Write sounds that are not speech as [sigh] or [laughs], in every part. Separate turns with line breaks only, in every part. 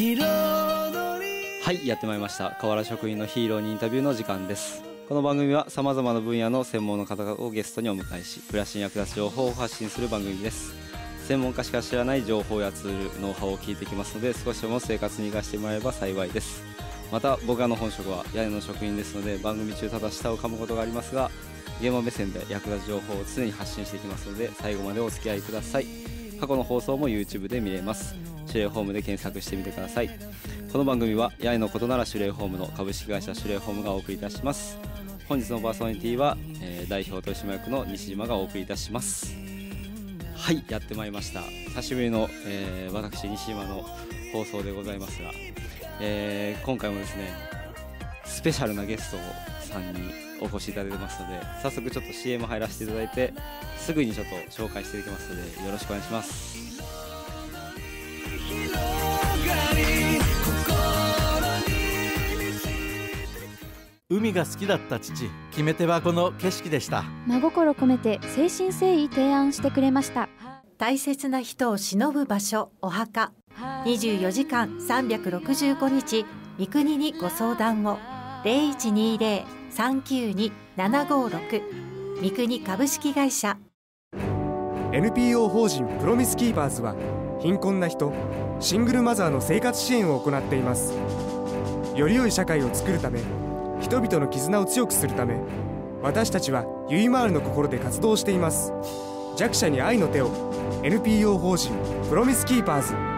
はいやってまいりました河原職員のヒーローにインタビューの時間ですこの番組はさまざまな分野の専門の方をゲストにお迎えし暮らしに役立つ情報を発信する番組です専門家しか知らない情報やツールノウハウを聞いてきますので少しでも生活に生かしてもらえれば幸いですまた僕らの本職は屋根の職員ですので番組中ただ舌を噛むことがありますが現場目線で役立つ情報を常に発信していきますので最後までお付き合いください過去の放送も YouTube で見れます守礼ホームで検索してみてくださいこの番組は八重のことなら守礼ホームの株式会社守礼ホームがお送りいたします本日のパーソナリティは、えー、代表取締役の西島がお送りいたしますはいやってまいりました久しぶりの、えー、私西島の放送でございますが、えー、今回もですねスペシャルなゲストさんにお越しいただいてますので早速ちょっと CM 入らせていただいてすぐにちょっと紹介していきますのでよろしくお願いします海が好きだった父決め手はこの景色でした
真心込めて誠心誠意提案してくれました大切な人を偲ぶ場所お墓24時間365日三国にご相談を0120-392-756三国株式会社
NPO 法人プロミスキーパーズは貧困な人シングルマザーの生活支援を行っていますより良い社会を作るため人々の絆を強くするため私たちはゆいまーるの心で活動しています弱者に愛の手を NPO 法人プロミスキーパーズ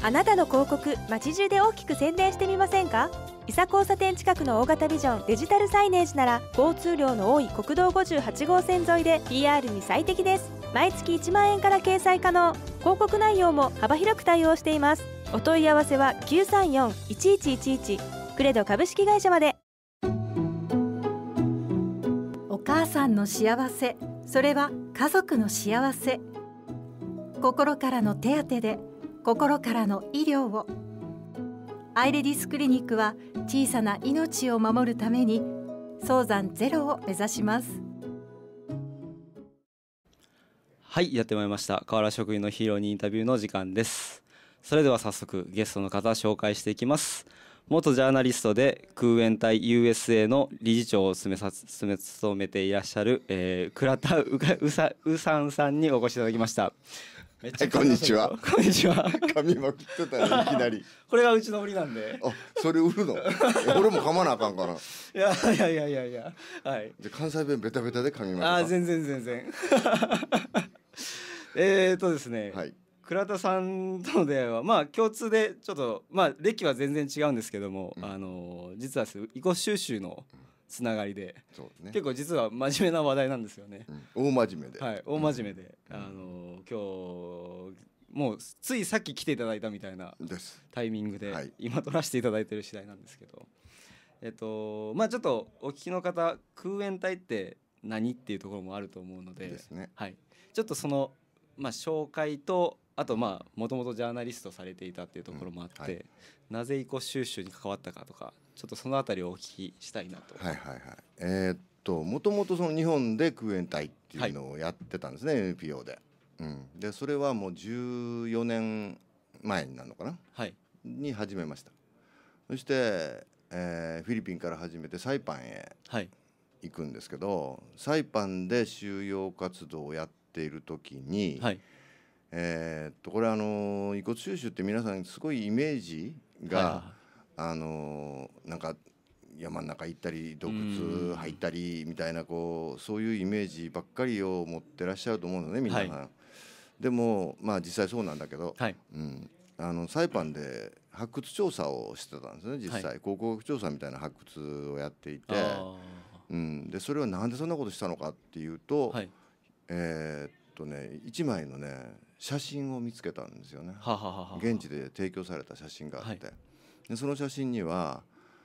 あなたの広告街中で大きく宣伝してみませんか伊佐交差点近くの大型ビジョンデジタルサイネージなら交通量の多い国道58号線沿いで PR に最適です毎月1万円から掲載可能広告内容も幅広く対応していますお問い合わせは934-1111クレド株式会社
までお母さんの幸せそれは家族の幸せ心からの手当てで心からの医療をアイレディスクリニックは小さな命を守るために早産ゼロを目指します
はいやってまいりました河原職員のヒーローにインタビューの時間ですそれでは早速ゲストの方紹介していきます元ジャーナリストで空援隊 USA の理事長を務めさ務め務めていらっしゃる、えー、倉田うかうさうさんさんにお越しいただきましためっちゃ、はい、こんにちは。こんにちは。髪
も切ってたね、[laughs] いきなり。これがうちの売りなんで。あ、それ売るの。[laughs] 俺も噛まなあかんから。い
やいやいやいやいや。
はい。で、関西弁ベタベタで噛みましあ、全
然全然。
[laughs] えっとですね。はい。
倉田さんとの出会いはまあ共通でちょっとまあ歴は全然違うんですけども、うん、あの実は移行収集の、うんつながりで、ね、結構実は真面目な話題なんですよね、うん、大真面目で、はい、大真面目で、うん、あのー、今日もうついさっき来ていただいたみたいなタイミングで、今撮らせていただいてる次第なんですけど、えっとまあちょっとお聞きの方空縁隊って何っていうところもあると思うので、ね、はい、ちょっとその、まあ、紹介とあとまあもともとジャーナリストされていたっていうところもあって、うんはい、なぜイコ収集に関わったかとかちょっとその辺りをお聞きしたいなと。
はいはいはい、えー、っともともとその日本で空援隊っていうのをやってたんですね、はい、NPO で。うん、でそれはもう14年前になるのかな、はい、に始めましたそして、えー、フィリピンから始めてサイパンへ行くんですけど、はい、サイパンで収容活動をやっている時に、はい、えー、っとこれあの遺骨収集って皆さんすごいイメージが、あのなんか山の中行ったり洞窟入ったりみたいなこうそういうイメージばっかりを持ってらっしゃると思うのねみんなが、はい、でもまあ実際そうなんだけど、はい、うん、あのサイパンで発掘調査をしてたんですね実際、はい、考古学調査みたいな発掘をやっていて、うん、でそれはなんでそんなことしたのかっていうと、はい、えー、っとね1枚のね写真を見つけたんですよね現地で提供された写真があって。でその写真には、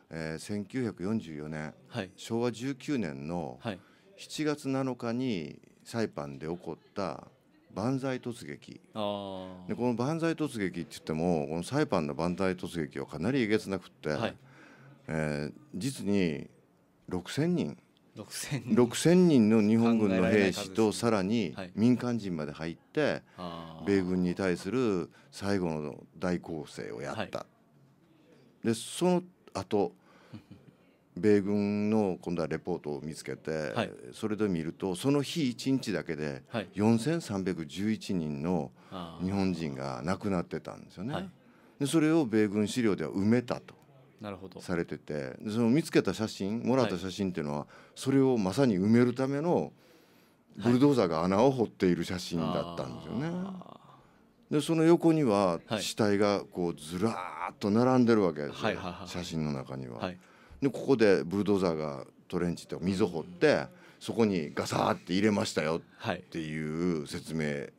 えー、1944年、はい、昭和19年の7月7日にサイパンで起こった万歳突撃で
こ
の万歳突撃って言ってもこのサイパンの万歳突撃はかなりえげつなくって、はい、えー、実に6,000人。6000人 ,6000 人の日本軍の兵士とさらに民間人まで入って米軍に対する最後の大攻勢をやったでその後米軍の今度はレポートを見つけて、はい、それで見るとその日1日だけで4,311人の日本人が亡くなってたんですよね。でそれを米軍資料では埋めたとされててその見つけた写真もらった写真っていうのは、それをまさに埋めるためのブルドーザーが穴を掘っている写真だったんですよね。はいでその横には死体がこうずらーっと並んでるわけですよ、はい写真の中には。はい、でここでブルドーザーがトレンチって溝掘ってそこにガサーって入れましたよっていう説明で,、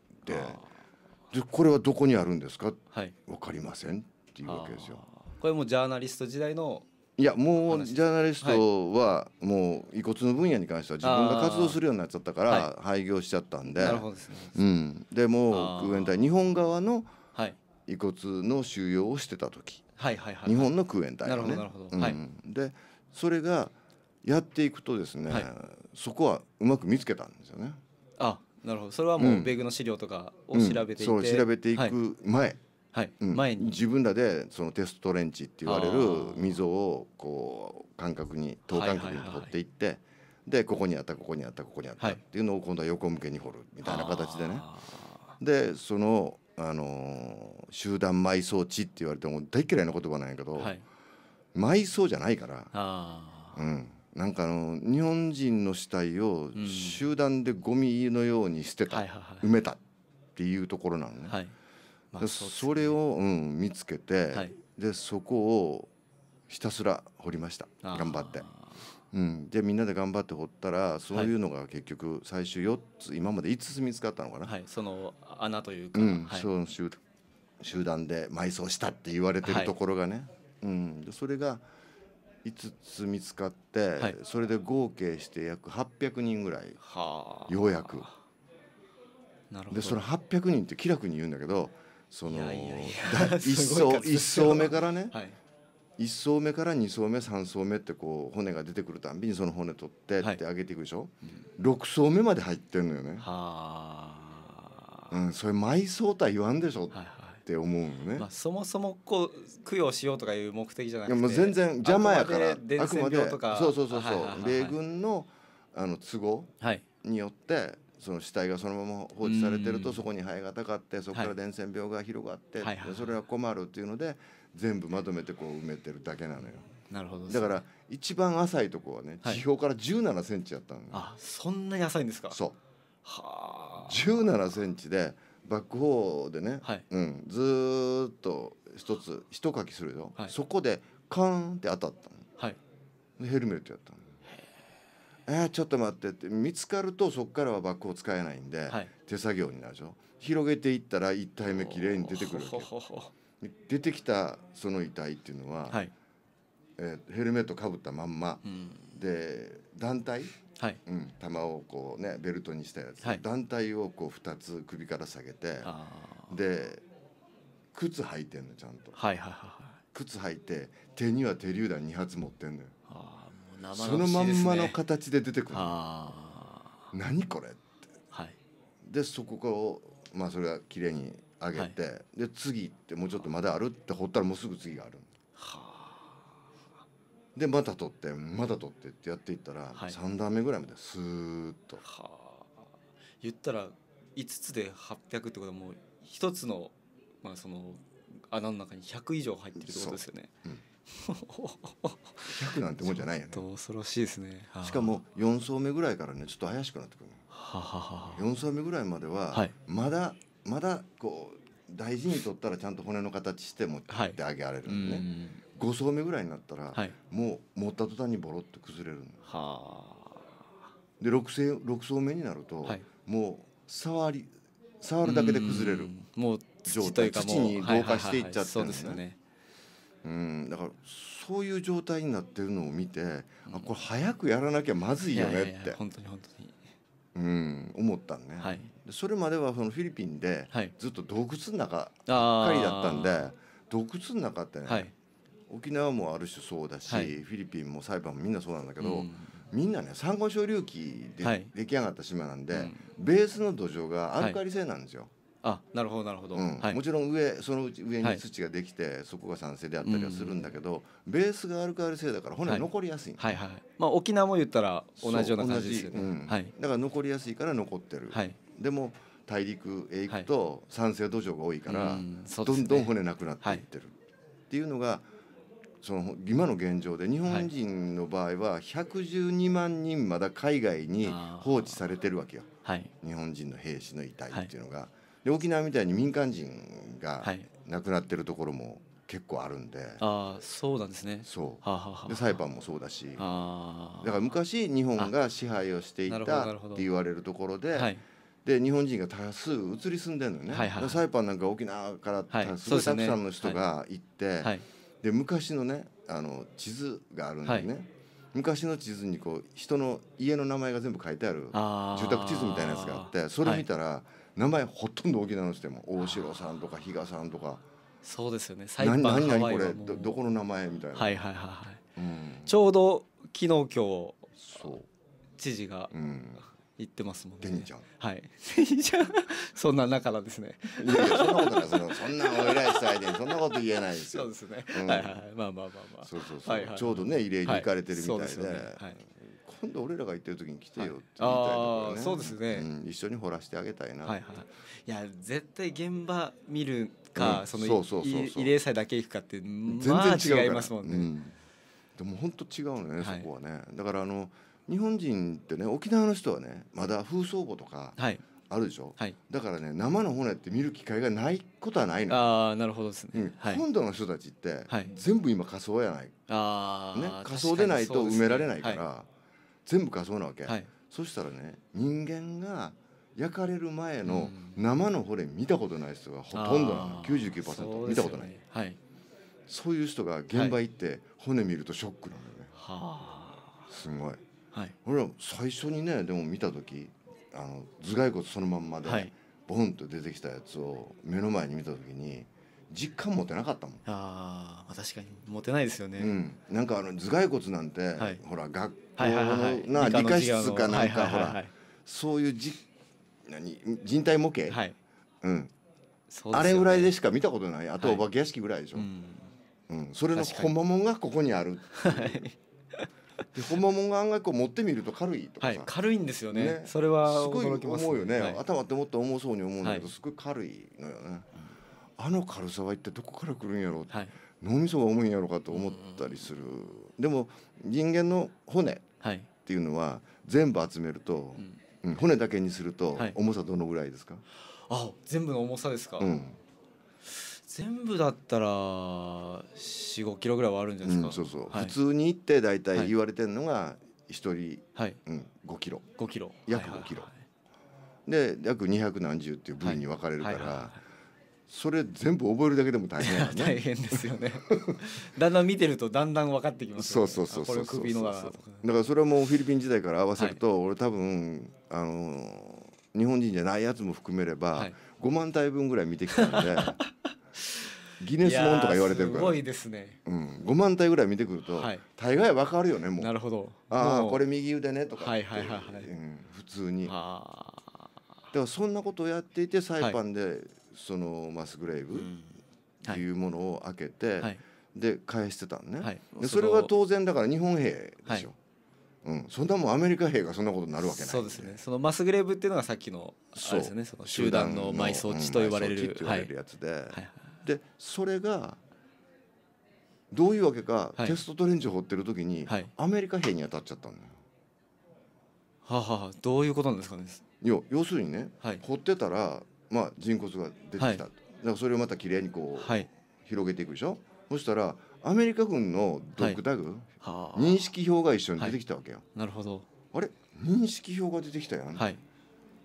でこれはどこにあるんですか、はい、分かりませんっていうわけですよ。
これもジャーナリスト時代の
いやもうジャーナリストはもう遺骨の分野に関しては自分が活動するようになっちゃったから廃業しちゃったんで、うん、でもう空援隊日本側の遺骨の収容をしてた時、はいはいはい日本の空援隊のね。でそれがやっていくとですね、そこはうまく見つけたんですよね。
あなるほどそれはもう米軍の資料とかを調べていて、そう調べ
ていく前、はいうん、前に自分らでそのテストトレンチって言われる溝をこう感覚に等間隔に掘っていって、はいはい、でここにあったここにあったここにあったっていうのを今度は横向けに掘るみたいな形でね。でその、あのー、集団埋葬地って言われても大嫌いな言葉なんやけど、はい、埋葬じゃないからうん、なんかあの日本人の死体を集団でゴミのように捨てた、うん、埋めたっていうところなのね。はいまあ、そね、それを、うん、見つけて、はい、でそこをひたすら掘りました頑張って。うん、でみんなで頑張って掘ったらそういうのが結局最終4つ、今まで5つ見つかったのかな、はい、その穴というか、うんはい、その集集団で埋葬したって言われてるところがね、はい、うん、それが5つ見つかって、はい、それで合計して約800人ぐらいようやく。でその800人って気楽に言うんだけどその一層一層目からね、はい、一層目から二層目三層目ってこう骨が出てくるたんびにその骨取ってって上げていくでしょ、六、はい、層目まで入ってるのよねはあ。うん、それ埋葬とは言わんでしょって思うのね、まあ、そもそも
こう供養しようとかいう目的じゃなくてもう全然邪魔やからあくまでそうそうそうそう、米
軍のあの都合によって、その死体がそのまま放置されてるとそこに肺がたかってそこから伝染病が広がって、それは困るっていうので全部まとめてこう埋めてるだけなのよ。
なるほど、ね、だから
一番浅いとこはね地表から1 7センチやったの、はい、あそんなに浅いんですかそうはあ1 7ンチでバックホーでね、はい、うん、ずっと一つ一かきするよ、はい、そこでカーンって当たったの、はい、ヘルメットやったのえー、ちょっと待ってって見つかるとそこからはバッグを使えないんで、はい、手作業になるでしょ広げていったら1体目きれいに出てくるわ
け
出てきたその遺体っていうのは、はい、えー、ヘルメットかぶったまんま、うん、で団体、はいうん、弾をこうねベルトにしたやつ、はい、団体をこう2つ首から下げてで靴履いてんのちゃんと、はいはいはい、靴履いて手には手榴弾2発持ってんのよ。
そのまんまの
形で出てくる何これって、はい、でそこをまあそれは綺麗に上げて、はい、で次ってもうちょっとまだあるって掘ったらもうすぐ次があるでまた取ってまた取ってってやっていったら、はい、3段目ぐらいまですーっと
言ったら5つで800ってことはもう1つの,、まあその穴の中に100以上入ってるってことですよね。
うん100なんてもんじゃないよね恐ろしいですねしかも4層目ぐらいからねちょっと怪しくなってくる四4層目ぐらいまではまだ、まだこう大事に取ったらちゃんと骨の形して持ってあげられるのね、5層目ぐらいになったら、もう持った途端にボロって崩れるので 6, 6層目になると、もう触り触るだけで崩れる状態土に同化していっちゃってるんですよねうんだからそういう状態になってるのを見て、うん、あこれ早くやらなきゃまずいよねって。本当に本当にうん、思ったね、はい、それまではそのフィリピンでずっと洞窟の中ばっかりだったんで洞窟の中ってね、はい、沖縄もある種そうだし、はい、フィリピンもサイパンもみんなそうなんだけど、うん、みんなね珊瑚礁隆起で出来上がった島なんで、ベースの土壌がアルカリ性なんですよ。あなるほどなるほど、うんはい、もちろん上その上に土ができて、はい、そこが酸性であったりはするんだけど、ベースがアルカリ性だから骨残りやすい、はい、はいはいまあ沖縄も言ったら同じような感じですよね、うん、はい、だから残りやすいから残ってる、はい、でも大陸へ行くと酸性土壌が多いから、どんどん骨なくなっていってる、っていうのがその今の現状で日本人の場合は112万人まだ海外に放置されてるわけよ、はい、日本人の兵士の遺体っていうのが。で沖縄みたいに民間人が亡くなってるところも結構あるんで、はい、あそうなんですねそうでサイパンもそうだしだから昔日本が支配をしていたって言われるところで、はい、で日本人が多数移り住んでるのね、はいはい、サイパンなんか沖縄からすごいたくさんの人が行って、はい、で昔のねあの地図があるんでね、昔の地図にこう人の家の名前が全部書いてある住宅地図みたいなやつがあってそれ見たら、はい名前ほとんど沖縄の人も大城さんとか比嘉さんとか
そうですよねサイパ何何これど
どこの名前みたいなは
いはいはいはい、う
ん、ちょうど
昨日今日そう知事が、うん言ってますもんね。はい。[laughs] そんな中なんですね。いやいやそんなことない。そのそんなお偉い人相手にそんなこと言えないですよ。そうですね。うん、はいはいまあまあまあ
まあ。そうそうそう。はいはい、ちょうどね慰霊に行かれてるみたいで。はい、ねはい、今度俺らが行ってる時に来てよって言いたいとかね、そうですね、うん、一緒に掘らしてあげたいな、はいはい、
いや絶対現場見るか、うん、その慰霊祭だけ行くかって、全然違いますもんね、う
ん、でも本当違うのね、そこはね、はい、だからあの日本人ってね沖縄の人はねまだ風葬墓とか、あるでしょ、はい、だからね生の骨って見る機会がないことはないのあなるほどですね、うんはい、今度の人たちって、はい、全部今仮想やない、
あね、仮想でないと埋められないか
ら、はい、全部仮装なわけ、はい、そしたらね人間が焼かれる前の生の骨見たことない人がほとんどなの99%見たことない、はい、そういう人が現場行って骨見るとショックなのよね、はい、すごい、はい、俺は最初にねでも見た時あの頭蓋骨そのまんまで、はい、ボンと出てきたやつを目の前に見た時に実感持てなかったもんあ、あ確かに持てないですよね、うん、なんかあの頭蓋骨なんて、はい、ほら学校の理科室かなんかほらそういうじ何人体模型、はいうんね、あれぐらいでしか見たことないあとお化け屋敷ぐらいでしょ、はい、うん、それの本んもんがここにあるで本んもんが案外こう持ってみると軽いとか、はい、軽いんですよね、ね、それはす、ね,、ごい思うよね、はい、頭ってもっと重そうに思うんだけど、すごい軽いのよねあの軽さは一体どこから来るんやろう、はい、脳みそが重いんやろうかと思ったりする、でも人間の骨っていうのは全部集めると、うん、骨だけにすると重さどのぐらいですか、あ
全部の重さですか、うん、全部だったら45キロぐらいはあるんじゃないですか、うん、そうそう、はい、普通に行って大体言
われてるのが1人、はいうん、5キロ5キロ約5キロ、はいはいはいで約2何十っていう部位に分かれるから、はいはいはいはいそれ全部覚えるだけでも大変やね [laughs] 大変ですよねだんだん見てるとだんだん分かってきますね、そうそうそうそうだからそれはもうフィリピン時代から合わせると、はい、俺多分あのー、日本人じゃないやつも含めれば、はい、5万体分ぐらい見てきたので [laughs] ギネスモンとか言われてるからすごいですね、うん、5万体ぐらい見てくると、はい、大概わかるよねもうなるほどああこれ右腕ねとかはいはいはい、はいうん、普通にああ。でらそんなことをやっていてサイパンで、はいそのマスグレイブっていうものを開けて、はい、で返してたんね、はい、でそれは当然だから日本兵でしょ、はいうん、そんなもんアメリカ兵がそんなことになるわけないそ
うですねそのマスグレーブっていうのがさっきの
そうです、ね、その集団の埋葬地と言われる,、うん、れるやつで、はいはい、でそれがどういうわけか、はい、テストトレンチを掘ってる時に、はい、アメリカ兵に当たっちゃったんだよ。
はあ、はあ、どういうことなんですかね
要要するにね、掘ってたらまあ、人骨が出てきた、はい、だからそれをまたきれいにこう、はい、広げていくでしょそしたらアメリカ軍のドッグタグ、はい、認識票が一緒に出てきたわけよ。なるほどあれ認識票が出てきたやん、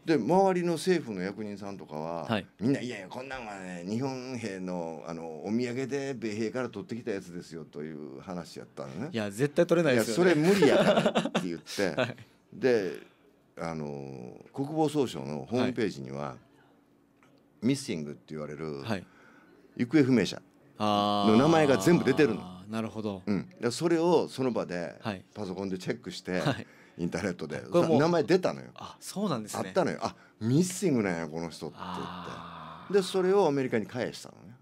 で周りの政府の役人さんとかは、はい、みんな「いやいやこんなんはね日本兵のあのお土産で米兵から取ってきたやつですよ」という話やったのね。いや絶対取れないですよ、ね、いやそれ無理やからって言って、[laughs] はい、であの国防総省のホームページには、はいミッシングって言われる、行方不明者の名前が全部出てるの。なるほど、うん、それをその場でパソコンでチェックして、はい、インターネットで名前出たのよあそうなんです、ね、あったのよあミッシングなんやこの人って言ってでそれをアメリカに返したのね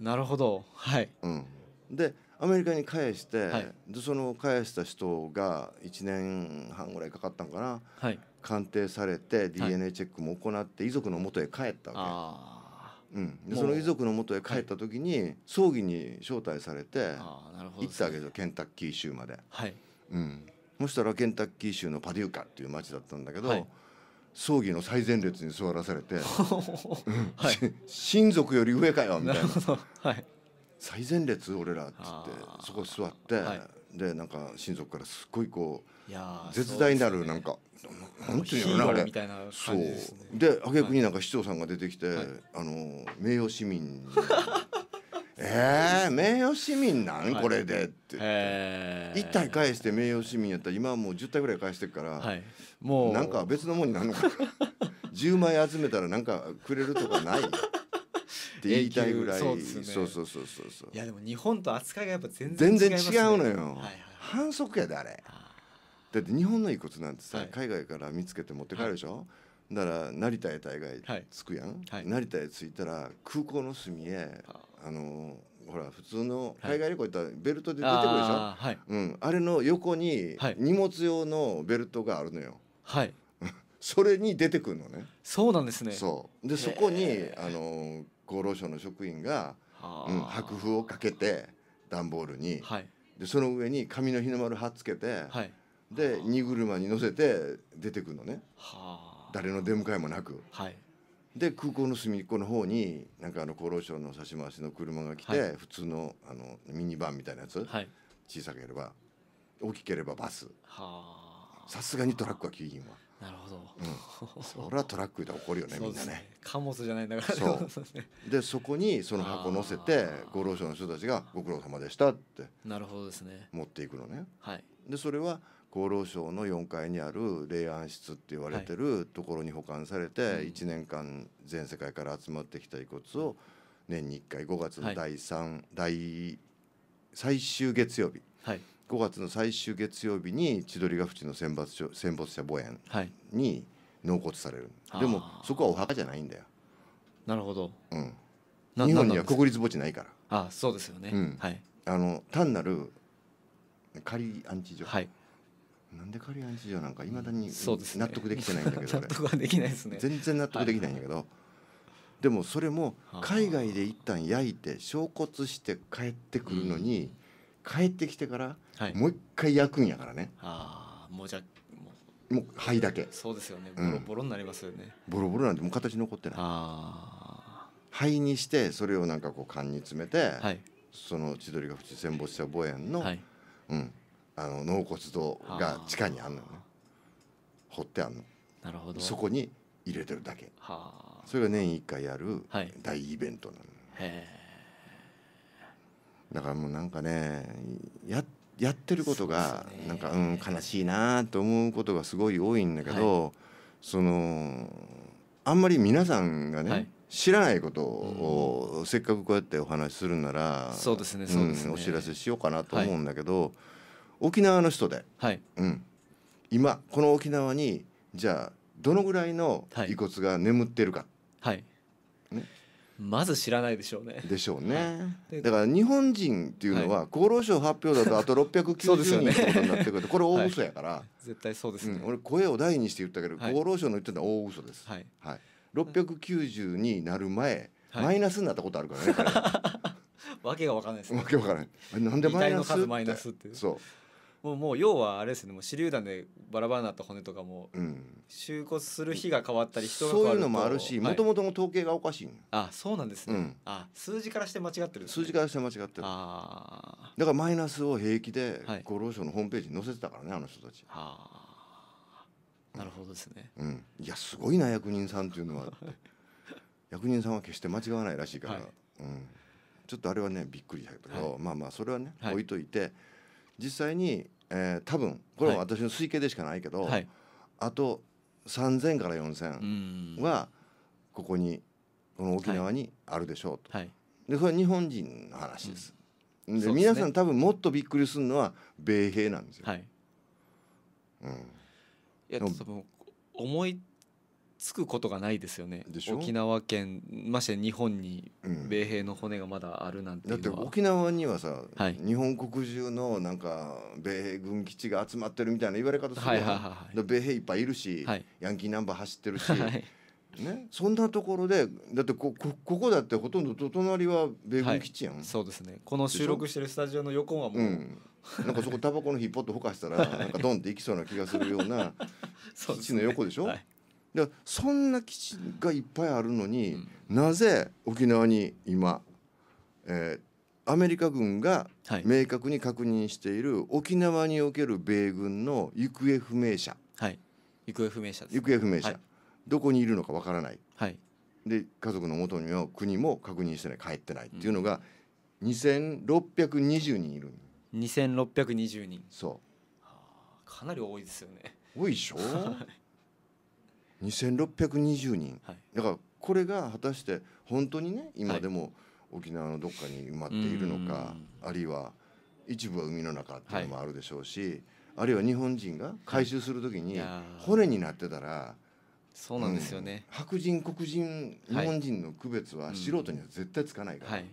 なるほどはい、うん、でアメリカに返して、はい、でその返した人が1年半ぐらいかかったんかな、はい、鑑定されて DNA チェックも行って遺族の元へ帰ったわけ、うん、でその遺族の元へ帰った時に葬儀に招待されて行ってたわけですよケンタッキー州まで、はいうん、そしたらケンタッキー州のパデューカっていう町だったんだけど、はい、葬儀の最前列に座らされて、[laughs] はい、親族より上かよみたいなはい、最前列俺らっつってそこ座って、はい、でなんか親族からすっごいこう絶大なるなんかなんていうのあれそうで挙句になんか市長さんが出てきて、あの名誉市民 [laughs] えー、名誉市民なんこれでって、1体返して名誉市民やったら今はもう10体ぐらい返してるから、もうなんか別のもんになるのか10 [laughs] 枚集めたらなんかくれるとかないって言いたいぐらいそう,、そうそうそうそういやで
も日本と扱いがやっぱ全然違い全然違うの
よ、反則やであれ。だって日本の遺骨なんてさ、はい、海外から見つけて持って帰るでしょ、はい、だから成田へ大概着くやん、はい、成田へ着いたら空港の隅へあのほら普通の海外旅行行ったらベルトで出てくるでしょ、はいうん、あれの横に荷物用のベルトがあるのよ。はい [laughs] それに出てくるのね。
そうなんですね。そ
うでそこにあの厚労省の職員が、うん、白布をかけて段ボールに、はい、でその上に紙の日の丸貼っつけて、はい、で荷車に乗せて出てくるのね、はあ、誰の出迎えもなく、はい、で空港の隅っこの方になんかあの厚労省の差し回しの車が来て、はい、普通のあのミニバンみたいなやつ、はい、小さければ大きければバスさすがにトラックはぎんは。
なるほど、うん、それはトラックで怒るよねみんなね貨物じゃないんだからそう
でそこにその箱乗せて厚労省の人たちが「ご苦労様でした」って
なるほどですね
持っていくのね、はい、でそれは厚労省の4階にある霊安室って言われてるところに保管されて、1年間全世界から集まってきた遺骨を年に1回5月の第3、第最終月曜日、はい、5月の最終月曜日に千鳥ヶ淵の選抜者戦没者墓園に納骨される、でもそこはお墓じゃないんだよ。なるほど、うん、日本には国立墓地ないからあそ
うですよね、うん、
はい、あの単なる仮安置所、はい、なんでカリアン市場なんかいまだに納得できてないんだけど、[laughs] 納得はできないですね全然納得できないんだけど、はい、でもそれも海外で一旦焼いて焼骨して帰ってくるのに、帰ってきてからもう一回焼くんやからね、ああもうじゃもう灰だけそ
うですよねボロボロになりますよね、
うん、ボロボロなんてもう形残ってない灰にしてそれをなんかこう缶に詰めて、はい、その千鳥ヶ淵戦没者墓園の、はい、うんあの納骨堂が地下にあんのね掘ってあんのなるほどそこに入れてるだけそれが年1回やる大イベントなの、はい、だからもうなんかねややってることがなんかう、ん、悲しいなと思うことがすごい多いんだけど、はい、そのあんまり皆さんがね、はい、知らないことを、せっかくこうやってお話しするならそうですねそうですね、お知らせしようかなと思うんだけど、沖縄の人で、はいうん、今この沖縄にじゃあどのぐらいの遺骨が眠ってるか、はい、
ね、まず知らないでしょうね。でしょうね。
だから日本人っていうのは厚労省発表だとあと690 [laughs] 人ってことになってくるとこれ大嘘やから、絶対そうです、ねうん、俺声を大にして言ったけど、厚労省の言ってたのは大嘘です。はい、はい、690になる前、マイナスになったことあるから
ね。[laughs] わけがわかんないです、ね。わけわから
ない。なんでマイナスマイナスって。そう。
もうもう要はあれですねもう手榴弾でバラバラになった骨とかも、うん、収骨す
る日が変わったり人が変わそういうのもあるしもともとの統計がおかしいあそうなんですね、うん、あ数字からして間違ってる、ね、数字からして間違ってるあだからマイナスを平気で厚労省のホームページに載せてたからねあの人たちは
あなるほどですね、
うん、いやすごいな役人さんっていうのは [laughs] 役人さんは決して間違わないらしいから、はい、うん、ちょっとあれはねびっくりだけど、はい、まあまあそれはね、はい、置いといて。実際に、えー、多分これは私の推計でしかないけど、はい、あと3,000から4,000はここにこの沖縄にあるでしょうと、はい、でそれは日本人の話です。うん、で、ね、皆さん多分もっとびっくりするのは米兵なんですよ。はいうん、いや思いつくこ
とがないですよね沖縄県まして日本に米兵の骨がまだあるなんて、うん、だって
沖縄にはさ、はい、日本国中のなんか米兵軍基地が集まってるみたいな言われ方するははいはい、米兵いっぱいいるし、はい、ヤンキーナンバー走ってるし、[laughs] はい、ね、そんなところでだってこここだってほとんど隣は米軍基地やん、そうですねこの収録してるスタジオの横はもう、うん、なんかそこタバコの火ポッとほかしたら、なんかドンっていきそうな気がするような [laughs] 基地の横でしょ、はいでそんな基地がいっぱいあるのに、うん、なぜ沖縄に今、えー、アメリカ軍が明確に確認している沖縄における米軍の行方不明者、はい、行方不明者、ね、行方不明者、はい、どこにいるのかわからない、はい、で家族のもとには国も確認してない帰ってないっていうのが、2620人いる2620人そう
かなり多いですよね
多いでしょ [laughs] 2620人、はい、だからこれが果たして本当にね今でも沖縄のどっかに埋まっているのか、あるいは一部は海の中っていうのもあるでしょうし、あるいは日本人が回収する時に骨になってたら、そうなんですよね、うん、白人黒人日本人の区別は素人には絶対つかないから、はい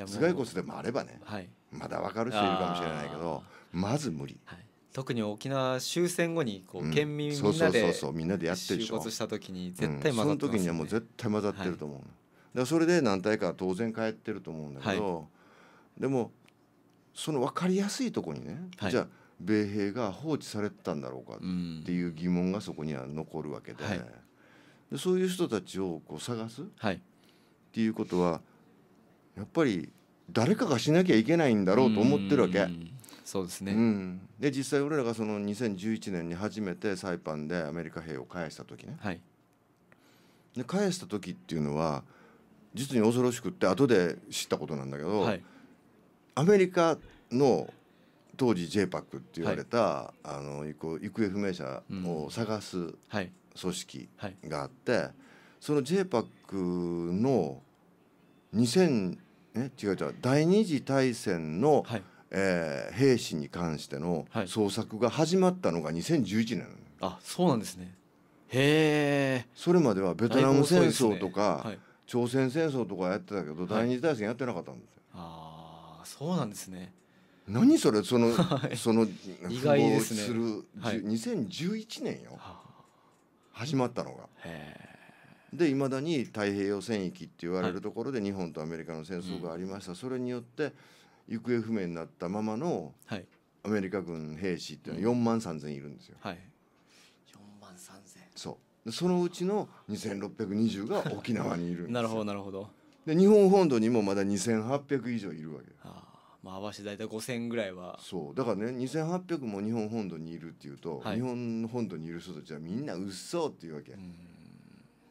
頭蓋骨でもあればね、はい、まだ分かる人いるかもしれないけどまず無理。はい
特に沖縄終戦後にこう県民みんなで就活した時に絶対混ざってます、ねうん、その時には
もう絶対混ざってると思う、はい、だそれで何体か当然帰ってると思うんだけど、はい、でもその分かりやすいとこにね、はい、じゃあ米兵が放置されてたんだろうかっていう疑問がそこには残るわけではい、でそういう人たちをこう探す、はい、っていうことはやっぱり誰かがしなきゃいけないんだろうと思ってるわけ。そうですね、うん、で実際俺らがその2011年に初めてサイパンでアメリカ兵を返した時ね、はい、で返した時っていうのは実に恐ろしくって後で知ったことなんだけど、はい、アメリカの当時 JPAC って言われた、はい、あの行方不明者を探す組織があって、うんはい、その JPAC の2000え違う違う第二次大戦の、はいえー、兵士に関しての捜索が始まったのが2011年、
あそうなんですね
へえそれまではベトナム戦争とか、ねはい、朝鮮戦争とかやってたけど、第二次大戦やってなかったんですよ、はい、ああそうなんですね何それその、その意外ですねする、はい、2011年よ、始まったのがへえでいまだに太平洋戦域って言われるところで日本とアメリカの戦争がありました、それによって行方不明になったままのアメリカ軍兵士っていうのは4万3千いるんですよ。はい、4万3千そうそのうちの2620が沖縄にいる [laughs] なるほどなるほどで日本本土にもまだ2800以上いるわけあ
まあ、合わせて大体5,000ぐらいはそうだ
からね2800も日本本土にいるっていうと、はい、日本本土にいる人たちはみんな嘘っていうわけ、うん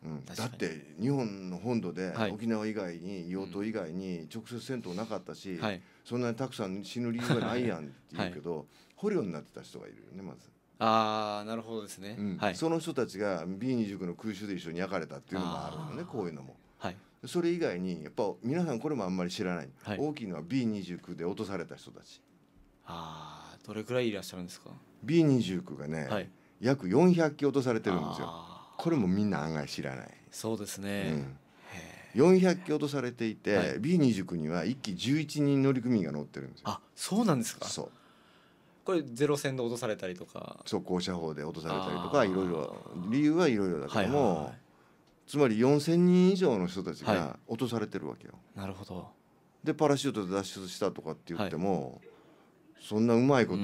うん、だって日本の本土で沖縄以外に硫黄島以外に直接戦闘なかったし、はい、そんなにたくさん死ぬ理由がないやんって言うけど、はい、捕虜になってた人がいるよねまず。あなるほどですね、うんはい、その人たちが B29 の空襲で一緒に焼かれたっていうのもあるのねこういうのも、はい、それ以外にやっぱ皆さんこれもあんまり知らない、はい、大きいのは B29 で落とされた人たち
あどれくらいいらっしゃるんですか
B29 がね、はい、約400機落とされてるんですよこれもみんな案外知らないそうですね、うん、400機落とされていて、はい、B29 には1機11人乗組員が乗ってるんですよあそうなんですかそう
これゼロ戦で落とされたりとか
そう車砲で落とされたりとかいろいろ理由はいろいろだけども、はいはい、つまり4,000人以上の人たちが落とされてるわけよ。はい、なるほどでパラシュートで脱出したとかって言っても、はい、そんなうまいこと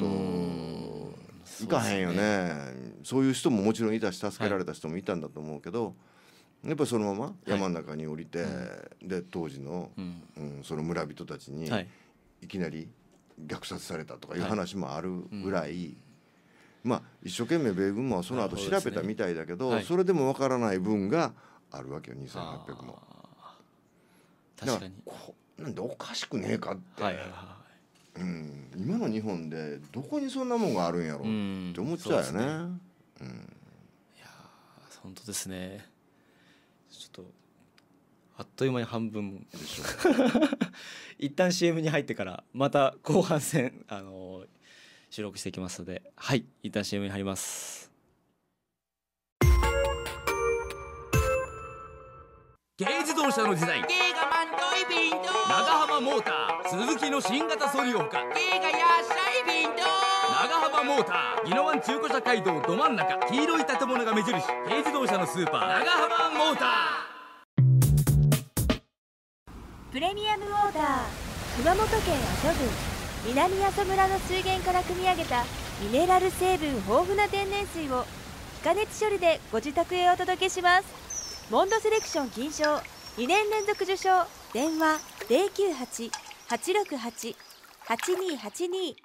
いかへんよね、ね、そういう人ももちろんいたし助けられた人もいたんだと思うけど、はい、やっぱそのまま山の中に降りて、はい、で当時の、うん、うん、その村人たちに、い、きなり虐殺されたとかいう話もあるぐらい、はいうん、まあ一生懸命米軍もその後調べたみたいだけど、はい、それでもわからない分があるわけよ2800も。確かにこなんでおかしくねえかって、はいはいはい、うん、今の日本でどこにそんなもんがあるんやろって思っちゃうよね。うん、いや本当ですね
ちょっとあっという間に半分 [laughs] 一旦 CM に入ってからまた後半戦あのー、収録していきますのではい一旦 CM に入ります軽自動車の時代
長浜
モーター鈴木の新型ソリオほか
軽がやっしゃ長幅
モーター宜野湾中古車街道ど真ん中黄色い建物が目印軽自動車のスーパー長幅
モータープレミアムウォーター熊本県阿蘇郡南阿蘇村の水源から汲み上げたミネラル成分豊富な天然水を加熱処理でご自宅へお届けしますモンドセレクション金賞2年連続受賞電話098-868-8282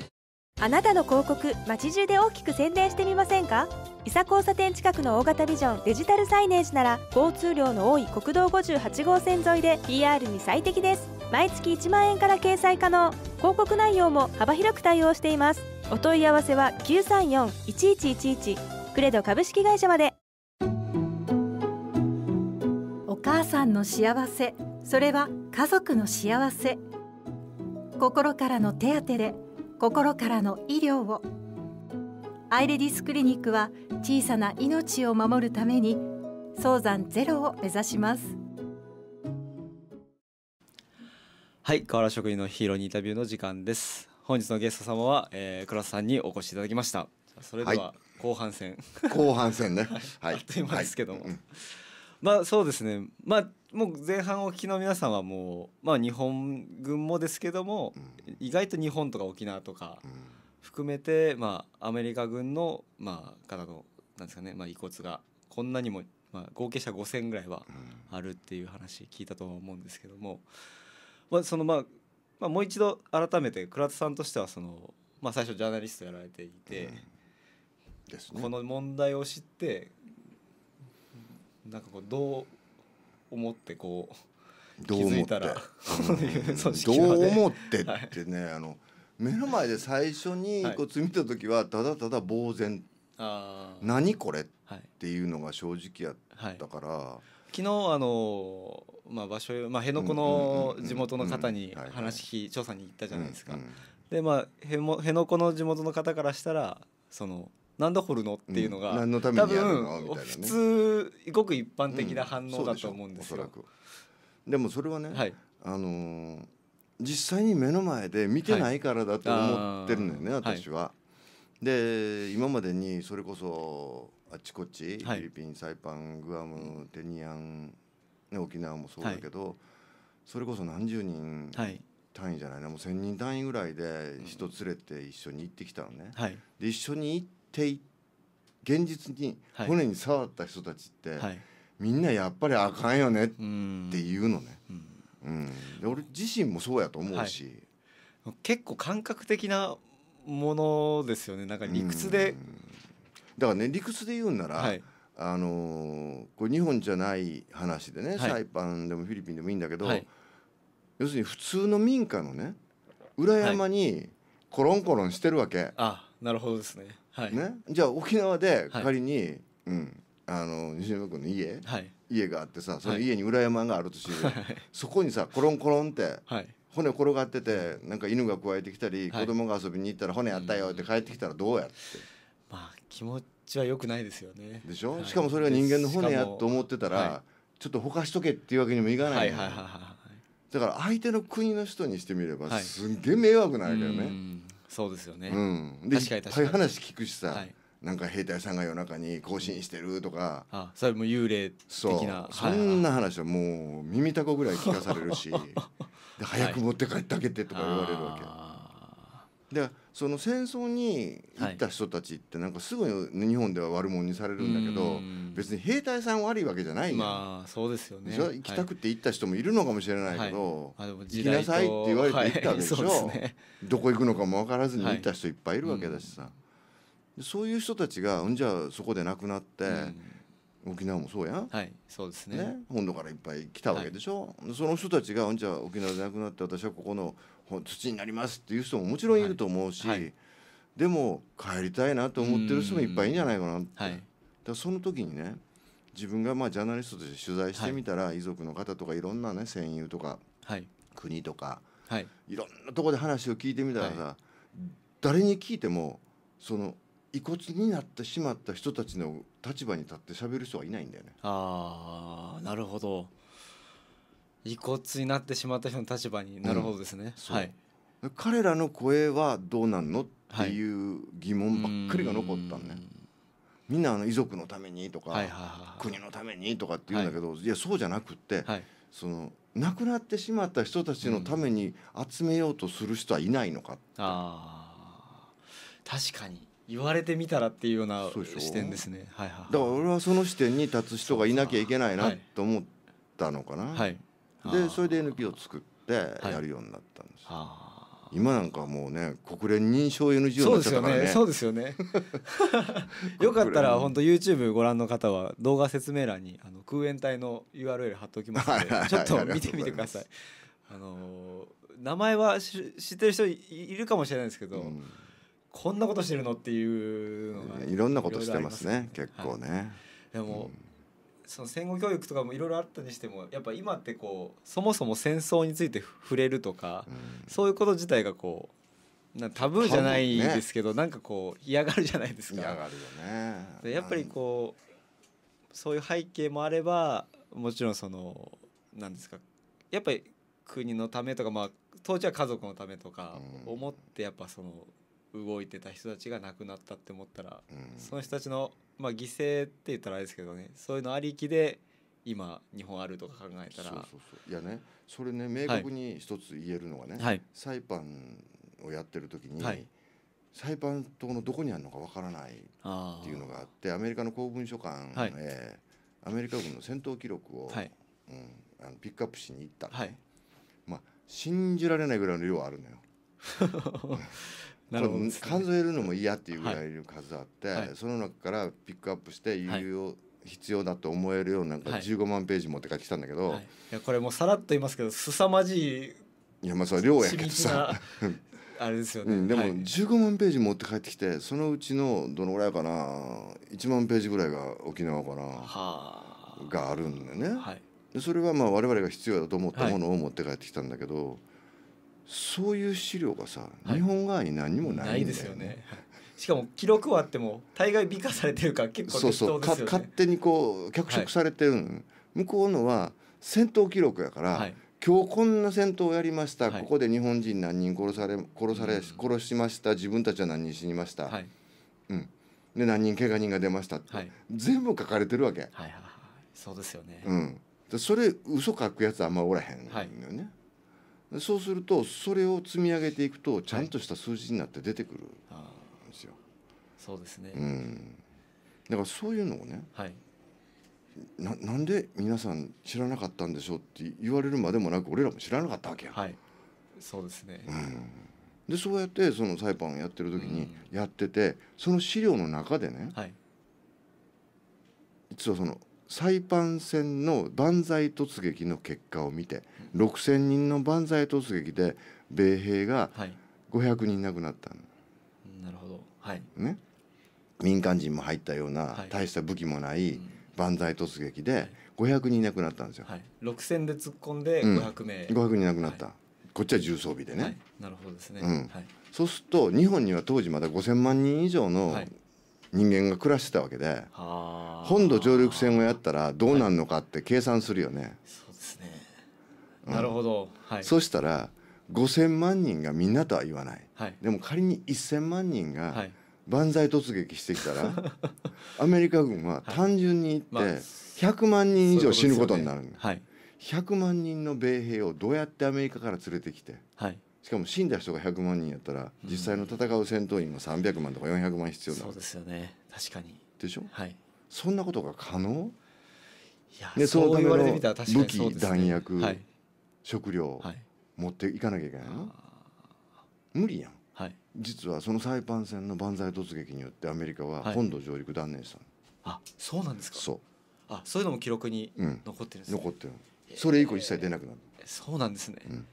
あなたの広告街中で大きく宣伝してみませんか伊佐交差点近くの大型ビジョンデジタルサイネージなら交通量の多い国道58号線沿いで PR に最適です毎月1万円から掲載可能広告内容も幅広く対応していますお問い合わせは
934-1111クレド株式会社までお母さんの幸せそれは家族の幸せ心からの手当で「心からの医療をアイレディスクリニックは小さな命を守るために早産ゼロを目指します
はい河原職員のヒーローにインタビューの時間です本日のゲスト様は、えー、倉さんにお越しいただきましたそれでは、後半戦 [laughs] 後半戦ね、はい、あっという間ですけども、はいうんまあそうですねまあもう前半お聞きの皆さんはもう、まあ、日本軍もですけども、うん、意外と日本とか沖縄とか含めて、うん、まあ、アメリカ軍の、まあ、方のなんですかね、まあ、遺骨がこんなにも、まあ、合計者5,000ぐらいはあるっていう話聞いたとは思うんですけども、まあ、そのまあ、まあ、もう一度改めて倉田さんとしてはその、まあ、最初ジャーナリストやられていて、うんね、この問題を知ってなんかこう
どう思ってこうどう思って、[laughs] どう思ってってね、あの目の前で最初にこう見た時はただただ呆然、
はい、何
これ、っていうのが正直やったから、は
い、昨日あの、まあ、場所、まあ、辺野古の地元の方に話調査に行ったじゃないですか。でまあ辺野古の地元の方からしたらそのなんだ掘るのっていうのが、うん、のためにやるのみたいな、ね、普
通ごく一般的な反応だと思うんですよ。うん、でもそれはね、はい、あのー、実際に目の前で見てないからだと思ってるのよね、はい、私は。はい、で今までにそれこそあっちこっち、フィリピンサイパングアムテニアン、ね、沖縄もそうだけど、それこそ何十人。単位じゃないなもう1,000人単位ぐらいで人連れて一緒に行ってきたのね、で一緒に行ってい現実に骨に触った人たちって、はい、みんなやっぱりあかんよねっていうのね。うん、うんうん俺自身もそうやと思うし、はい、結構感覚的なものですよねなんか理屈で、だからね理屈で言うなら、はい、あのー、これ日本じゃない話でね、サイパンでもフィリピンでもいいんだけど、要するに普通の民家のね裏山にコロンコロンしてるわけ、
あなるほどですね
はい、ね、じゃあ沖縄で仮に、はい、うんあの西山君の家、はい、家があってさその家に裏山があるとし、はい、そこにさコロンコロンって、はい、骨転がっててなんか犬がくわえてきたり、はい、子供が遊びに行ったら骨あったよって帰ってきたらどうやって、
まあ気持ちはよくないですよねでしょ、はい、しかもそれが人間の骨やと思っ
てたら、ちょっとほかしとけっていうわけにもいかない,、だから相手の国の人にしてみれば、すんげえ迷惑なんだよね。
そうですよね、うん、で確かに確かにいっぱい話
聞くしさ、はい、なんか兵隊さんが夜中に更新してるとか、うん、あそれも幽霊的なそんな話はもう耳たこぐらい聞かされるしで早く持って帰ってあげてとか言われるわけ。はいでその戦争に行った人たちってなんかすぐ日本では悪者にされるんだけど、はい、別に兵隊さん悪いわけじゃない
まあそうですよね行きたく
て行った人もいるのかもしれないけど、はい、行きなさいって言われて行ったわけでしょ、はいね、どこ行くのかも分からずに行った人いっぱいいるわけだしさ、そういう人たちがじゃあそこで亡くなって、沖縄もそうやん、はいそうですね、ね、本土からいっぱい来たわけでしょ、その人たちがじゃあ沖縄で亡くなって私はここの土になりますっていう人ももちろんいると思うし、はいはい、でも帰りたいなと思ってる人もいっぱいいるんじゃないかなって、はい、だその時にね自分がまあジャーナリストとして取材してみたら、遺族の方とかいろんなね戦友とか、国とか、い、ろんなとこで話を聞いてみたらさ、誰に聞いてもその遺骨になってしまった人たちの立場に立って喋る人はいないんだよね。
あなるほど遺骨になってしまった人の立場になるほどですね、
うん、はい、彼らの声はどうなんのっていう疑問ばっかりが残ったんね、はい、んみんなあの遺族のためにとか、はいはいはい、国のためにとかって言うんだけど、はい、いやそうじゃなくって、はい、その亡くなってしまった人たちのために集めようとする人はいないのかっうん、
あ確かに言われてみたらっていうような視点ですね、はいはい、だ
から俺はその視点に立つ人がいなきゃいけないなと思ったのかな。はいでそれで NP を作ってやるようになったんです、はい、今なんかもうね国連認証 NGO になっちゃったからねそう
ですよね [laughs] よかったら本当 YouTube ご覧の方は動画説明欄にあの空援隊の URL 貼っておきますので、ちょっと見てみてくださいあのー、名前は知ってる人いるかもしれないですけど、うん、こんなことしてるのっていうのが、ね、いろんなことしてますね、
ね、結構ね、はい、
でも、うんその戦後教育とかもいろいろあったにしてもやっぱ今ってこうそもそも戦争について触れるとか、うん、そういうこと自体がこうなタブーじゃないですけど、ね、なんかこう嫌がるじゃないですか。嫌がるよねでやっぱりこうそういう背景もあればもちろんそのなんですかやっぱり国のためとか、まあ、当時は家族のためとか思ってやっぱその動いてた人たちが亡くなったって思ったら、うん、その人たちのまあ、犠牲って言ったらあれですけどねそういうのありきで
今日本あるとか考えたらそうそうそういやねそれね明確に一つ言えるのがね、はい、サイパンをやってる時に、はい、サイパン島のどこにあるのかわからないっていうのがあってアメリカの公文書館へ、はい、アメリカ軍の戦闘記録を、はい、うん、あのピックアップしに行った、はい、まあ信じられないぐらいの量はあるのよ。[laughs] 数えるのも嫌っていうぐらいの数あって、はい、その中からピックアップして有用、はい必要だと思えるような15万ページ持って帰ってきたんだけど、はい、い
やこれもうさらっと言いますけど凄まじ
いいやまあそれ量やけどさ
あれですよね、うん、でも
15万ページ持って帰ってきてそのうちのどのぐらいかな1万ページぐらいが沖縄かな、は
あ、
があるんだよね、はい、でそれはまあ我々が必要だと思ったものを持って帰ってきたんだけど、はいそういう資料がさ、はい、日本側に何もない、ね、ないですよね。しかも記録はあっ
ても大概美化されてるから結構、ね、そうそう勝
手にこう脚色されてる、はい、向こうのは戦闘記録やから、はい、今日こんな戦闘をやりました、ここで日本人何人殺され殺され、うん、殺しました自分たちは何人死にました、うん、で何人怪我人が出ました、はい、全部書かれてるわけ、はいはいはい、そうですよね、うん、それ嘘書くやつあんまおらへんよね、はいそうするとそれを積み上げていくとちゃんとした数字になって出てくるんですよ。そうで
すね、うん、
だからそういうのをね、はい、ななんで皆さん知らなかったんでしょうって言われるまでもなく俺らも知らなかったわけや、はい、そうですね、うん、でそうやってそのサイパンをやってる時にやってて、その資料の中でね、はい、実はそのサイパン戦の万歳突撃の結果を見て、うん、6,000人の万歳突撃で米兵が500人亡くなった、は
い、なるほど、はい
ね、民間人も入ったような大した武器もない万歳突撃で500人亡くなったんですよ。はい、
6,000で突っ込んで500名、うん、500
人亡くなった、はい、こっちは重装備でね。なるほどですね、うんそうすると日本には当時まだ5,000万人以上の人間が暮らしてたわけで本土上陸戦をやったらどうなるのかって計算するよね。はい、そうですね、うん、なるほど、はい、そしたら5,000万人がみんなとは言わない、はい、でも仮に1,000万人が万歳突撃してきたら、[laughs] アメリカ軍は単純に言って100万人以上死ぬことになる、まあね、100万人の米兵をどうやってアメリカから連れてきて。はいしかも死んだ人が100万人やったら実際の戦う戦闘員も300万とか400万必要な、そうですよね確かにでしょ、はい、そんなことが可能いやでそのための武器、弾薬、はい、食料、はい、持っていかなきゃいけないの無理やん、はい、実はそのサイパン戦の万歳突撃によってアメリカは本土上陸断念したは
い、あそうなんですかそうあそういうのも記録に残ってるんです、ねうん、残
ってるそれ以降一切出なくなる、えー、そうなんですね、うん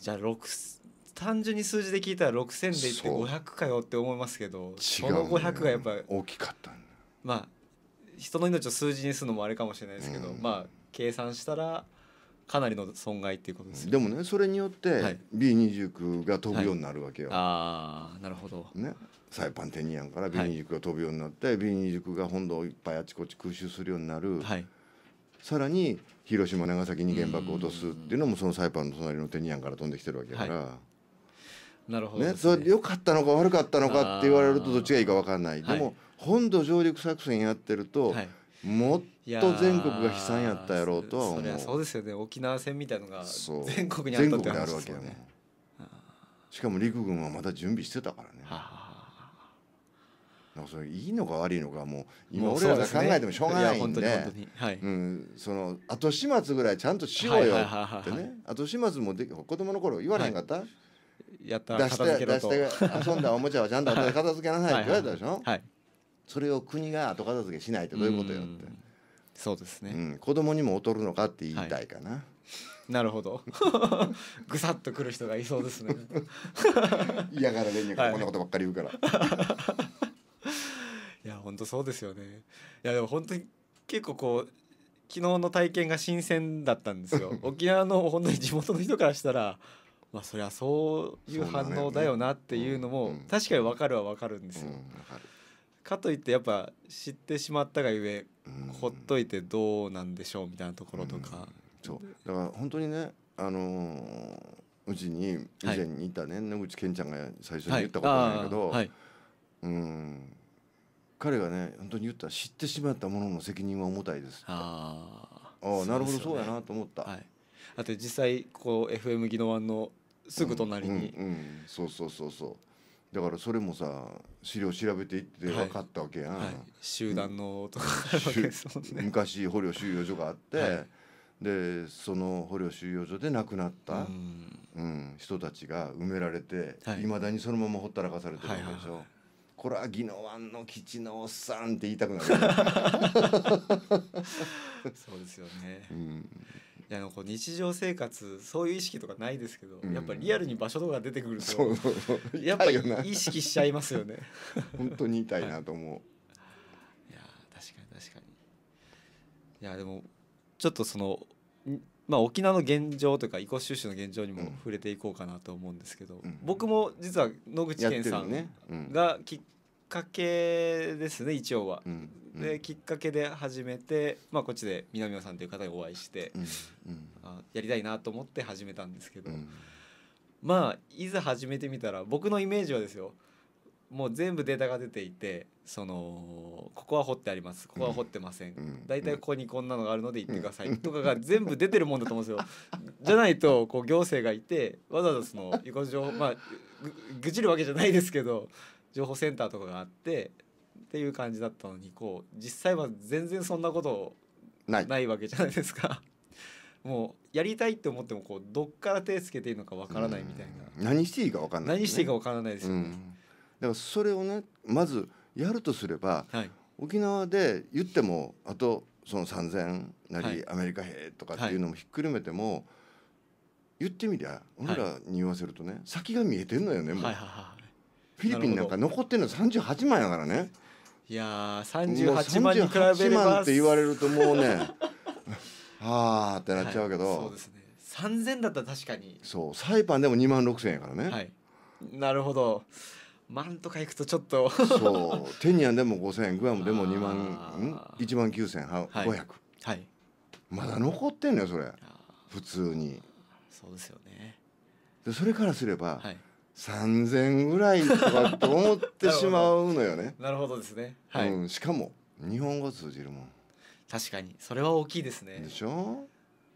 じゃあ6
単純に数字で聞いたら6,000でいって500かよって思いますけどその500がやっぱ大きかったまあ人の命を数字にするのもあれかもしれないですけど、うん、まあ計算したらかなりの損害っていうことです、ね、でもね
それによって B29 が飛ぶようになるわけよ、はいはい、ああなるほどねサイパンテニアンから B29 が飛ぶようになって、はい、B29 が本土をいっぱいあちこち空襲するようになる、はい、さらに広島長崎に原爆を落とすっていうのもそのサイパンの隣のテニアンから飛んできてるわけだから、はい、なるほどね、ね、それ良かったのか悪かったのかって言われるとどっちがいいか分かんないでも、はい、本土上陸作戦やってると、はい、もっと全国が悲惨やったやろうとは思うそそ
うですよね沖縄戦みたいのが全国にあったって話ですよね
しかも陸軍はまだ準備してたからね。はあなそれいいのか悪いのかもう今俺らが考えてもしょうがないんで、はいうん、その後始末ぐらいちゃんとしようよってね後始末もで子供の頃言われへんかった、はい、やった出して出して遊んだおもちゃはちゃんと後で片付けなさいって言われたでしょ、はいはい、それを国が後片付けしないってどういうことよってそうですね、うん、子供にも劣るのかって言いたいかな、はい、なるほど [laughs] ぐさっとくる人がいそうですね [laughs] 嫌がられんねんこんなことばっかり言うから [laughs]
いや本当そうですよねいやでも本当に結構こう昨日の体験が新鮮だったんですよ [laughs] 沖縄の本当に地元の人からしたらまあそりゃそういう反応だよなっていうのも確かに分かるは分かるんですよ、かといってやっぱ知ってしまったがゆえ、ほっといてどうなんでしょうみたいなところとか、そ
うだから本当にねあのーうちに以前にいたね、はい、野口健ちゃんが最初に言ったことなんだけど、はいはい、うん彼がね本当に言った知ってしまったものの責任は重たいですああ、なるほどそうやな
と思った、はい、あと実際こう FM 宜野湾のすぐ隣に、
うん、うん、そうそうそうそうだからそれもさ資料調べていって分かったわけやん、はいはい、集団のとか、ね、昔捕虜収容所があって、でその捕虜収容所で亡くなった、うん、うん、人たちが埋められていま、だにそのままほったらかされてるわけでしょ。はいはいはいこれは宜野湾の基地のおっさんって言いたくなる [laughs] そうですよね、うん、
いやこう日常生活そういう意識とかないですけど、うん、やっぱりリアルに場所とか出てくると、うやっぱり意識しちゃいますよね
本当に痛いなと思う、
い、や確かに確かにいやでもちょっとそのまあ、沖縄の現状というか囲碁収集の現状にも触れていこうかなと思うんですけど、うん、僕も実は野口健さんがきっかけですね一応は。うんうん、できっかけで始めて、まあ、こっちで南野さんという方にお会いして、うんうん、あやりたいなと思って始めたんですけど、うん、まあいざ始めてみたら僕のイメージはですよもう全部データが出ていてそのここは掘ってありますここは掘ってません、うん、大体ここにこんなのがあるので行ってください、とかが全部出てるもんだと思うんですよじゃないとこう行政がいてわざわざその横情 [laughs] まあ愚痴るわけじゃないですけど情報センターとかがあってっていう感じだったのにこう実際は全然そんなことないわけじゃないで
すか。[laughs] もうやりたいって思
ってもこうどっから手つけていいのかわからないみたい
な何していいかわからない、ね、何していいかわからないですよね、だからそれをねまずやるとすれば、はい、沖縄で言ってもあとその3,000なり、アメリカ兵とかっていうのもひっくるめても、言ってみりゃ俺らに言わせるとね、先が見えてんのよねもう、フィリピンなんか残ってるの38万やからね
いやー38万に比べれば38万って言われるともうね
[laughs] はあってなっちゃうけど、はい、そうですね
3000だったら確かに
そうサイパンでも2万6000やからねは
いなるほど万とかいくとちょっとそ
う [laughs] テニアンでも5000円グアムでも2万1万9500、はい、はい、まだ残ってんのよそれ普通にそうですよねでそれからすれば、はい、3,000ぐらいとかと思ってしまうのよね。[laughs] なるほどですね、はい、うん、しかも日本語通じるもん確かにそれは
大きいですねで
しょ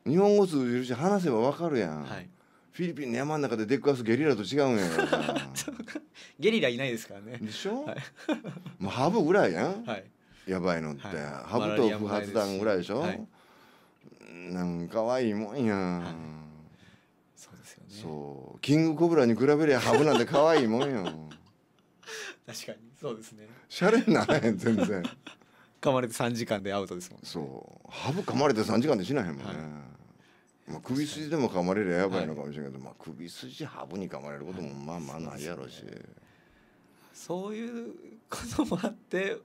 日本語通じるし話せばわかるやん、はい、フィリピンの山の中で出くわすゲリラと違うんやか
[laughs] ゲリラいないですからねでしょ、はい、
[laughs] もうハブぐらいやん、はい、やばいのって、はい、ハブと不発弾ぐらいでしょ、はい、なんかわいいもんやん、はいそうキングコブラに比べりゃハブなんて可愛いもんよ [laughs] 確かにそうですねシャレにならへん全然噛まれて3時間でアウトですもん、ね、そうハブ噛まれて3時間でしないもんね、はい、まあ、首筋でも噛まれりゃやばいのかもしれないけど、はい、まあ、首筋ハブに噛まれることもまあまあないやろうし、はい、
そういうこともあって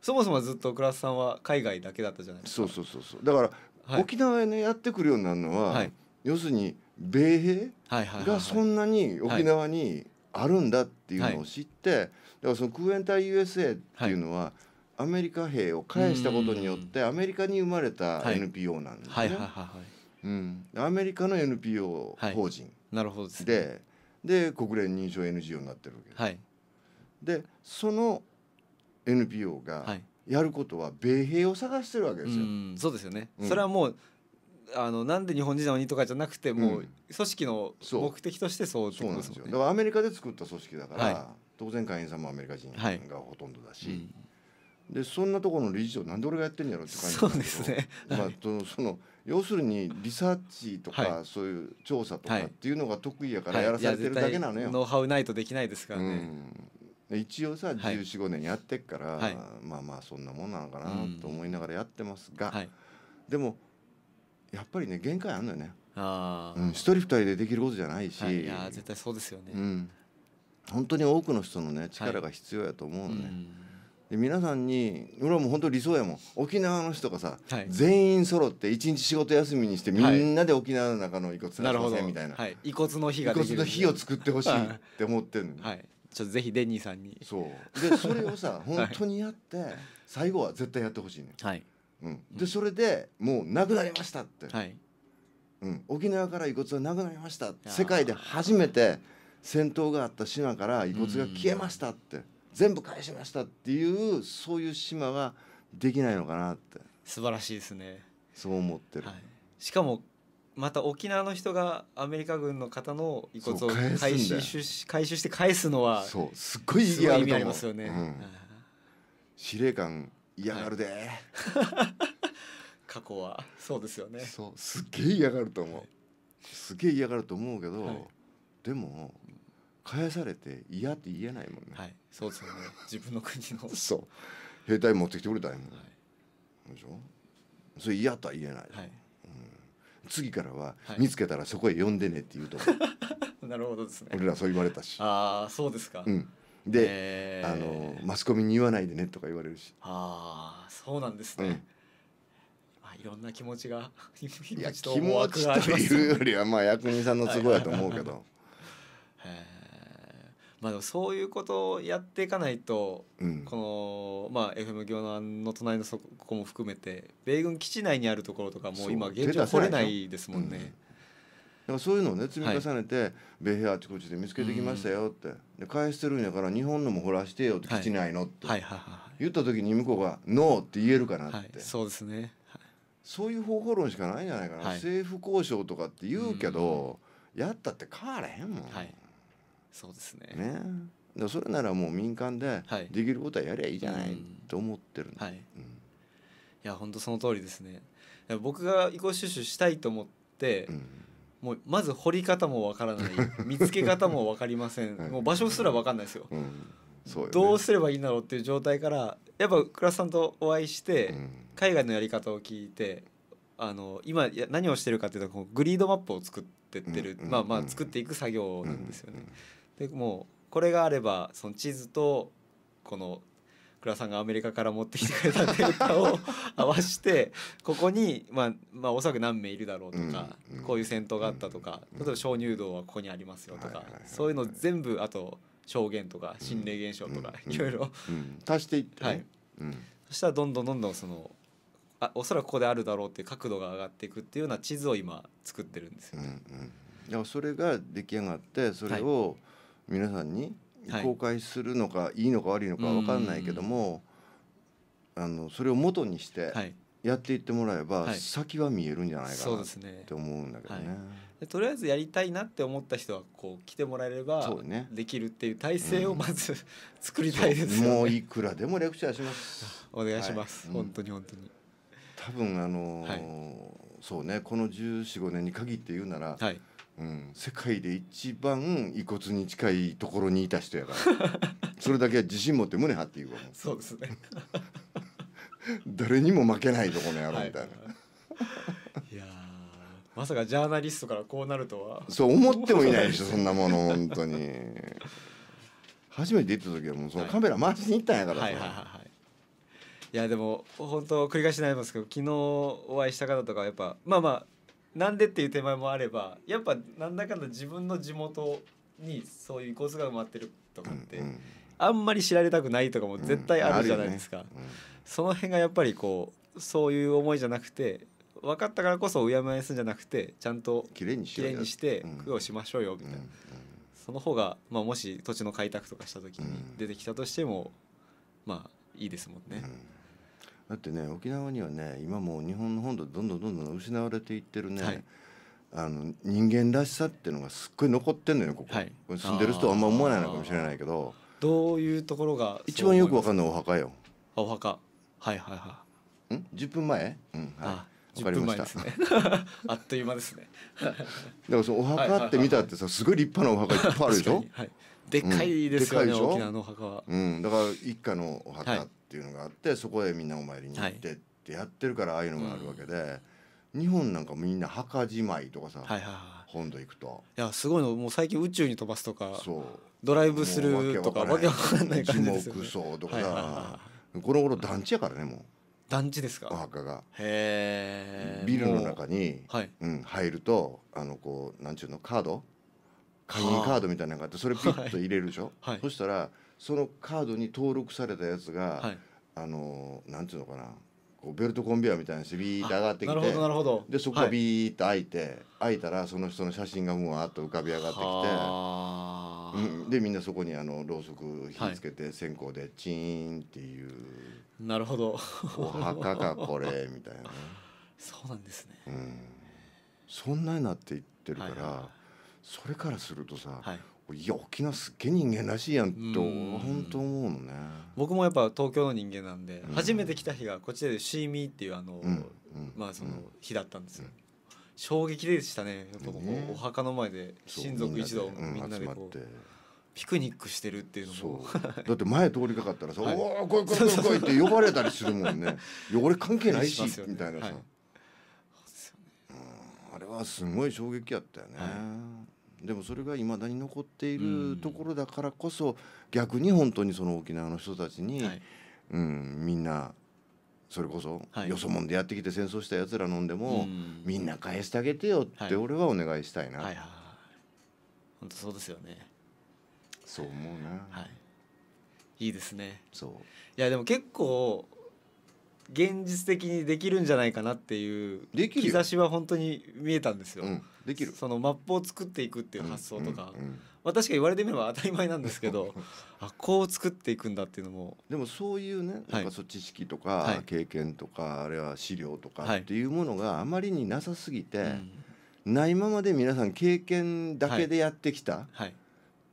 そもそもずっと倉田さんは海外だけだったじゃない
ですかそうそうそうそうだから、沖縄へねやってくるようになるのは、要するに米兵がそんなに沖縄にあるんだっていうのを知って、だからそのクーエンタイ USA っていうのは、アメリカ兵を返したことによってアメリカに生まれた NPO なんですね。うん、アメリカの NPO 法人で,、で国連認証 NGO になってるわけです。でその NPO がやることは米兵を探してるわけですよ。そ
うですよね、それはもうあのなんで日本人なのにとかじゃなくてもう組織の目的としてそう、そうなんですよだか
らアメリカで作った組織だから、当然会員さんもアメリカ人がほとんどだし、でそんなところの理事長なんで俺がやってんやろって感じそうですね、[laughs] まあ、その要するにリサーチとか、そういう調査とかっていうのが得意やからやらされてるだけなのよ、ノウハウないとできないですからね、一応さ1415年やってっから、まあまあそんなもんなのかなと思いながらやってますが、でもやっぱりね限界あるのよね
うん、一
人二人でできることじゃないし、はい、いや絶対そうですよね、うん、本当に多くの人のね力が必要やと思うのね、はいで皆さんに俺はもう本当理想やもん沖縄の人がさ、はい、全員揃って一日仕事休みにしてみんなで沖縄の中の遺骨探せ、はみたいな、はい、
遺骨の日が遺骨の日を作ってほしいっ
[laughs] て思ってるの、はい、ちょっとぜひデニーさんにそうでそれをさ本当にやって、最後は絶対やってほしいね、はい、うん、でそれでもうなくなりましたって、はい、うん、沖縄から遺骨はなくなりました世界で初めて戦闘があった島から遺骨が消えましたって、全部返しましたっていうそういう島はできないのかなって
素晴らしいですね
そう思ってる、はい、
しかもまた沖縄の人がアメリカ軍の方の遺骨を回収し回収して返すのはそうすっごい意義ありますよね、うん、
司令官嫌がるで、[laughs] 過去はそうですよねそうすっげえ嫌がると思う、はい、すげえ嫌がると思うけど、はい、でも返されて嫌って言えないもんねはいそうですよね自分の国の [laughs] そう兵隊持ってきてくれたんやもん、はい、でしょそれ嫌とは言えない、はいうん、次からは、見つけたらそこへ呼んでねって言うと思
う [laughs] なるほどですね俺らそう言われたしああそうですかう
んで、あのマスコミに言わないでねとか言われるし
ああそうなんですね、うん、まあ、いろんな気持ちが気持ちとがまいうよりはまあ役人さんの都合やと思うけどまあ、そういうことをやっていかないと、うん、この、まあ、FM 行南の隣のそこも含めて米軍基地内にあるところとかもう今現状来れないですもんね。
からそういうのをね積み重ねて、米兵あちこちで見つけてきましたよって、で返してるんやから日本のもほらしてよって基地ないのって、言った時に向こうが「ノー」って言えるかなって、はい、そうですね、はい、そういう方法論しかないんじゃないかな、はい、政府交渉とかって言うけど、やったって変われへんもん、そうですねねだそれならもう民間でできることはやりゃいいじゃないと思ってるんで、はいうん、い
や本当その通りですね僕が移行収集したいと思って、うんもうまず掘り方もわからない [laughs] 見つけ方も分かりません、はい、もう場所すらわかんないですよ
うんうよね、
どうすればいいんだろうっていう状態からやっぱ倉さんとお会いして、うん、海外のやり方を聞いてあの今や何をしてるかっていうとこグリードマップを作ってってる、うん、まあまあ作っていく作業なんですよね。でもうこれがあればその地図とこの倉さんがアメリカから持ってきてくれたデータを [laughs] 合わしてここに、まあ、まあおそらく何名いるだろうとか、うん、こういう戦闘があったとか、例えば鍾乳洞はここにありますよとか、そういうの全部あと証言とか心霊現象とか、いろいろ、
足していって、ね、はいそしたらどんどんどんどんその
あおそらくここであるだろうっていう角度が上がっていくっていうような地図を今作ってるんですよ
ね。うんうん、それが出来上がってそれを皆さんに公開するのか、い、いのか悪いのか分かんないけども、あのそれを元にしてやっていってもらえば、先は見えるんじゃないかなって思うんだけどね。
とりあえずやりたいなって思った人はこう来てもらえればできるっていう体制をまず、
[laughs] 作りたいですよ、ね、もういくらでもレクチャ
ーします [laughs] お願いします、はい、本
当に本当に多分あのーはい、そうねこの1415年に限って言うなら、はいうん、世界で一番遺骨に近いところにいた人やから [laughs] それだけは自信持って胸張って言うわそうですね [laughs] 誰にも負けないとこの野郎みたいな、は
い、いやまさかジャーナリストからこうなるとはそう思ってもいないでしょそん
なもの本当に初めて行った時はもうそのカメラ回しに行ったんやからはいはいはい、
はい、いやでも本当繰り返しになりますけど昨日お会いした方とかやっぱまあまあなんでっていう手前もあればやっぱなんだかんだ自分の地元にそういうコースが埋まってるとかって、うんうん、あんまり知られたくないとかも絶対あるじゃないですか、うんね、その辺がやっぱりこうそういう思いじゃなくて分かったからこそうやむやすんじゃなくてちゃんときれいにして供養しましょうよみたいな、その方が、まあ、もし土地の開拓とかした時に出てきたとしてもまあいいで
すもんね。だってね沖縄にはね今もう日本の本土どんどんどんどん失われていってるね、はい、あの人間らしさっていうのがすっごい残ってんのよここ,、はい、こ住んでる人はあんま思わないのかもしれないけどどういうところが一番よくわかんないお墓よお墓はいはいはいうん1分前、うんはい、あかりました、ね、[laughs] あっという間ですね [laughs] だからそのお墓って見たってさすごい立派なお墓いっぱいあるでしょ、はい、でかいですよね、うん、沖縄のお墓は、うん、だから一家のお墓っていうのがあって、はい、そこへみんなお参りに行ってってやってるからああいうのがあるわけで、はい、日本なんかみんな墓じまいとかさ、はいはいはい、本土行くといやすごいのもう最近宇宙に飛ばすと
かドライブするとかわけわかんない感じですよねとかさ、はいはいは
い、この頃団地やからねもう。団地ですかお墓が
へビルの中
に、はいうん、入るとあのこうなんちゅうのカード会員カードみたいなのがあってそれピッと入れるでしょ、はい、そしたらそのカードに登録されたやつが、はい、あのなんていうのかなこうベルトコンベヤーみたいなしビーッて上がってきてでそこがビーッと開いて、はい、開いたらその人の写真がもうわっと浮かび上がってきて、うん、でみんなそこにあのろうそく火つけて、線香でチーンっていうなるほどお墓かこれみたいな、[laughs] そうなんですね、うん、そんなになっていってるから。はいはいそれからするとさ、はいいや沖縄すっげえ人間らしいやんと本当思うのね僕もやっぱ東京の人
間なんで、うん、初めて来た日がこっちでシーミーっていうあの、うん、まあその日だったんですよ、うん、衝撃でしたねお墓の前で親族一同みんなでう。
ピクニックしてるっていうのもだって前通りかかったらさ「[laughs] はい、おお来い来い来い来い」って呼ばれたりするもんね「汚れ俺関係ないし」ね、みたいなさ、はいあれはすごい衝撃やったよね、はいでもそれがいまだに残っているところだからこそ、逆に本当にその沖縄の人たちに、はい、うん、みんなそれこそ、はい、よそもんでやってきて戦争したやつら飲んでも、みんな返してあげてよって俺はお願いしたいな、はい、はいはい、本当そうですよねそう思うな、はい、いいですねそういやでも結
構現実的にできるんじゃないかなっていう兆しは本当に見えたんですよ。できるそのマップを作っていくっていう発想とか、うんうん確か言われてみれば当たり前なんですけど [laughs] あこう作っていくんだっていうの
もでもそういうねなんかそう知識とか経験とか、はい、あるいは資料とかっていうものがあまりになさすぎて、はい、ないままで皆さん経験だけでやってきた、はい、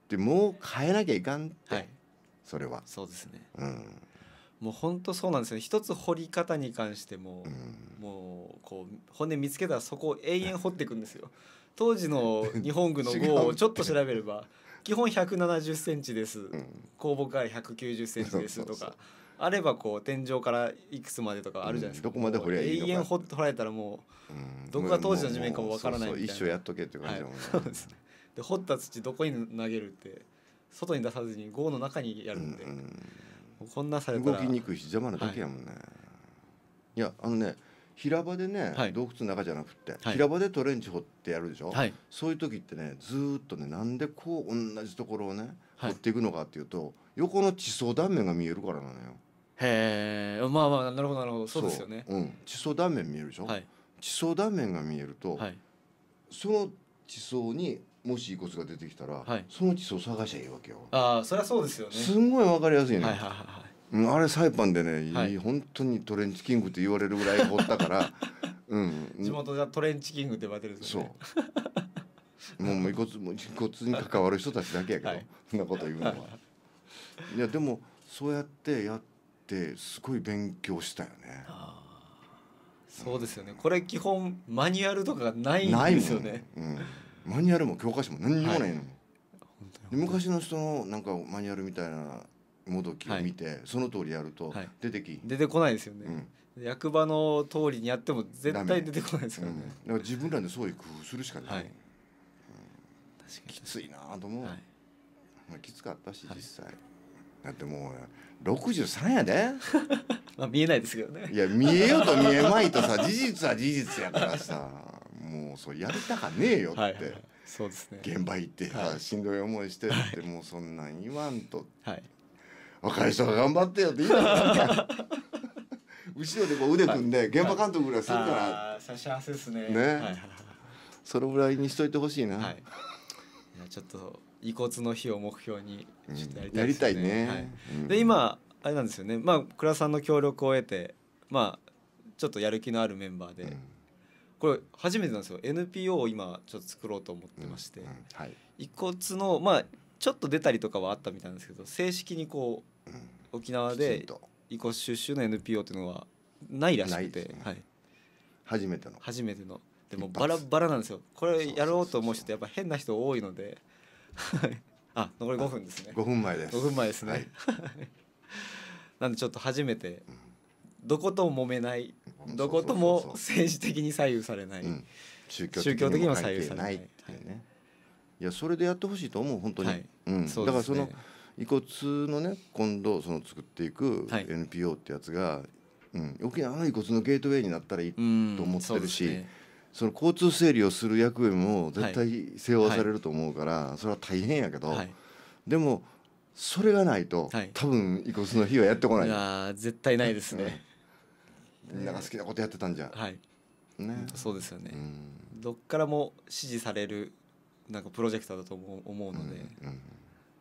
でもう変えなきゃいかんって、それは。そうですね、うんもう
本当そうなんですよ、ね、一つ掘り方に関しても、うん、もうこう骨見つけたらそこを永遠掘っていくんですよ [laughs] 当時の日本軍の号をちょっと調べれば [laughs] 基本1 7 0ンチです、うん、後方から1 9 0ンチですとかあればこう天井からいくつまでとかあるじゃないですか、うん、どこまで掘りゃいいのか永遠掘られたらもう、どこが当時の地面かもわからないみたいな一生やっとけっていう感じ、はい、そうですねで掘った土どこに投げるって外に出さずに号の中にやるんで。うんこんなされ動き
にくいし邪魔なだけやもんね、はい、いやあのね平場でね、はい、洞窟の中じゃなくて、はい、平場でトレンチ掘ってやるでしょ、はい、そういう時ってねずっとねなんでこう同じところをね掘っていくのかっていうと、横の地層断面が見えるからなのよ。へえまあまあなるほどなるほどそうですよねう。うん、地層断面見えるでしょ、はい、地層断面が見えると、はい、その地層にもし遺骨が出てきたら、はい、その地層探しゃいいわけよ
ああそりゃそうですよねす
んごいわかりやすいね、はいはいはいはい、あれサイパンでね、はい、本当にトレンチキングって言われるぐらい掘ったから、[laughs] うん、地元じゃトレンチキングって呼ばれてるんですよねそうもう遺骨も遺骨に関わる人たちだけやけど、はい、そんなこと言うのはいやでもそうやってやってすごい勉強したよねあそうですよね、うん、これ基本マニュアルとかがないんですよね、うんマニュアルも教科書も何にもないの、はい、昔の人のなんかマニュアルみたいなもどきを見て、はい、その通りやると出てき、はい、出てこないですよね、
うん、役場の通りにやっても絶対出て
こないですからね、うん、だから自分らでそういう工夫するしかない、はいうん、きついなと思う、はい、まあ、きつかったし実際、だってもう63やで [laughs] まあ見えないですけどねいや見えようと見えまいとさ事実は事実やからさもうそうやりたかねえよって、はいはい、そうですね、現場行って、はい、しんどい思いしてって、もうそんなん言わんと、はい、若い人が頑張ってよって言いたかっ後ろでこう腕組んで現場監督ぐらいするから、は
い、差し合わせですねね、
それぐらいにしといてほしいな、はい、いやちょっと遺骨
の日を目標にちょっとやりたいですね,、うんねはいうん、で今あれなんですよねまあ倉さんの協力を得てまあちょっとやる気のあるメンバーで、うんこれ初めてなんですよ NPO を今ちょっと作ろうと思ってまして、はい、遺骨のまあちょっと出たりとかはあったみたいなんですけど正式にこう、沖縄で遺骨収集の NPO っていうのはないらしくて、はい、初めての初めてのでもバラバラなんですよこれやろうと思う人ってやっぱ変な人多いのであ残り5分ですね5分前です5分前ですね、はい、[laughs] なんでちょっと初めて、どことも揉めないどことも政治的に左右されない、うん
宗教的にも左右されないいうね、い、やそれでやってほしいと思う本当に、はい、うん、ね、だからその遺骨のね今度その作っていく NPO ってやつが、はい、うん、沖縄の遺骨のゲートウェイになったらいいと思ってるし、ね、その交通整理をする役目も絶対背負わされると思うから、はい、それは大変やけど、でもそれがないと、多分遺骨の日はやってこない。いや絶対ないですね。
みんなが好きなことやってたんじゃはい
ね、そうですよね、
どっからも支持されるなんかプロジェクターだと思う思うので、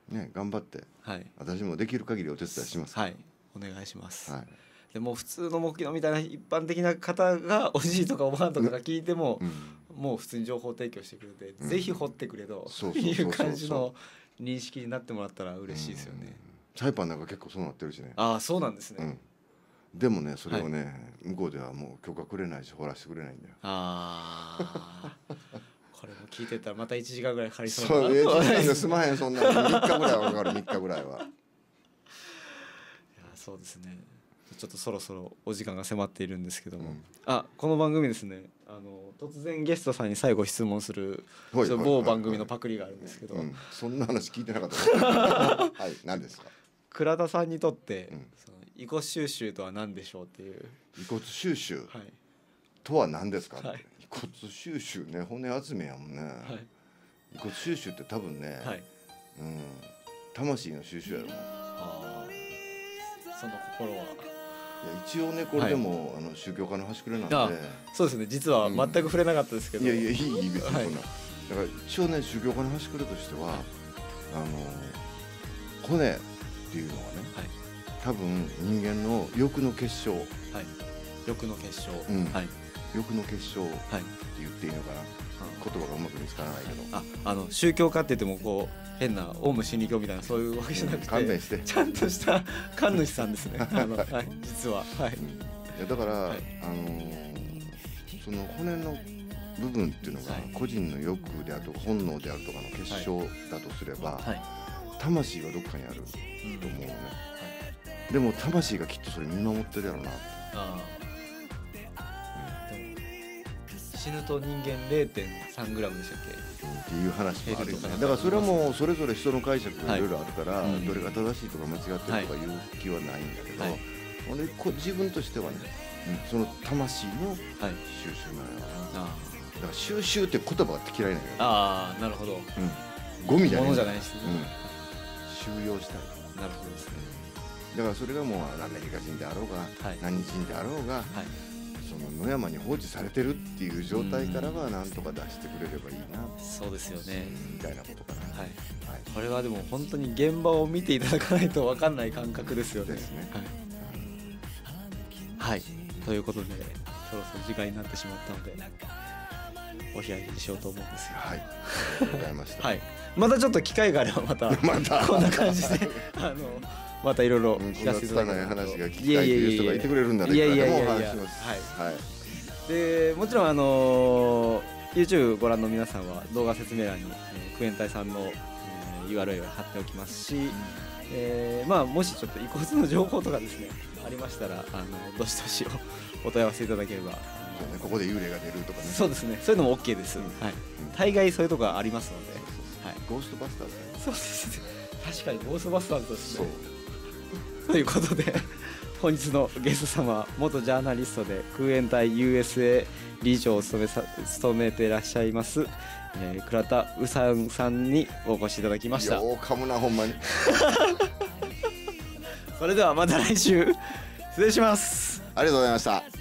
ね、頑張って、はい、私もできる限りお手伝いしますはいお願いします、はい、
でも普通の木のみたいな一般的な方がおじいとかおばあとかが聞いても、もう普通に情報提供してくれて、うん、ぜひ掘ってくれという感じの認識になってもらったら嬉しいですよね。
サイパンなんか結構そうなってるしね。ああそうなんですね。でもねそれをね、はい、向こうではもう許可くれないし掘らしてくれないんだよああ
[laughs] これも聞いてたらまた1時間ぐらいかかりそうなそう1まへんそんなの3日ぐらいはかかる3日ぐらいはいやそうですねちょっとそろそろお時間が迫っているんですけども、うん、あこの番組ですねあの突然ゲストさんに最後質問する
某番組の
パクリがあるんですけど、うん、そんな話聞
いてなかった [laughs] はい何ですか倉田さんにとって、うん、その
遺骨収集
とは何でしょうっていう遺骨収集とは何ですか、はい、遺骨収集ね骨集めやもんね、はい、遺骨収集って多分ね、はい、うん魂の収集やろあその心は一応ねこれでも、あの宗教家の端くれなんでそうですね実は全く触れなかったですけど、うん、いやいやいい別にそんな、だから一応ね宗教家の端くれとしては、あの骨っていうのはね、はい多分人間の欲の結晶、はい、欲の結晶、うん、はい、欲の結晶って
言っていいのかな、はい、言葉がうまく見つからないけど、ああの宗教家って言ってもこう変なオウム真理教みたいなそういうわけじゃなくて、うん、してちゃんとした神主さんですね [laughs] あの、はい、
実は、はい、いやだから、はい、あのー、その骨の部分っていうのが個人の欲であるとか本能であるとかの結晶だとすれば、はい、魂はどっかにあると思うね、うんでも魂がきっとそれ見守ってるやろなあ
あ、うん、死ぬと人間 0.3g でしたっけ、うん、っ
ていう話もあるよねだからそれはもうそれぞれ人の解釈がいろいろあるから、はいうん、どれが正しいとか間違ってるとかいう気はないんだけど、はい、俺自分としてはね、その魂の収集なのよ、はい、だから収集って言葉が嫌いなんだよ、ど。ああなるほど、うん、ゴミじゃないものじゃないですね、うん、収容したいなるほどですねだからそれがもうアメリカ人であろうが、はい、何人であろうが、はい、その野山に放置されてるっていう状態からはなんとか出してくれればいいなそうですよねみたいなことかな、はい、はい、これ
はでも本当に現場を見ていただかないと分かんない感覚ですよね。ねはい、ということでそろそろ時間になってしまったのでお開きにしようと思うんですよ。はい、ありがとうございました。はい、またちょっと機会があればまた [laughs] またこんな感じで [laughs] あの。
またいろいろ聞かせていただきたい話が聞きたいと
いう人がいてくれるんだねいやいやいやいやはいでもちろんあの YouTube ご覧の皆さんは動画説明欄に、えー、クエンタイさんの、えー、URL を貼っておきますし、えー、まあもしちょっと遺骨の情報とかですねありましたらあのどしどしお問い合わせいただければここで幽霊が出るとかねそうですねそういうのも OK です、うん、はい、大概そういうとこありますのではい、ゴーストバスターズそうですね確かにゴーストバスターズですね [laughs] ということで本日のゲスト様元ジャーナリストで空援隊 USA 理事長を務めさ務めていらっしゃいます、えー、倉田宇さんさんにお越しいただきましたようかむなほんまに [laughs] それではまた来週失礼しますありがとうございました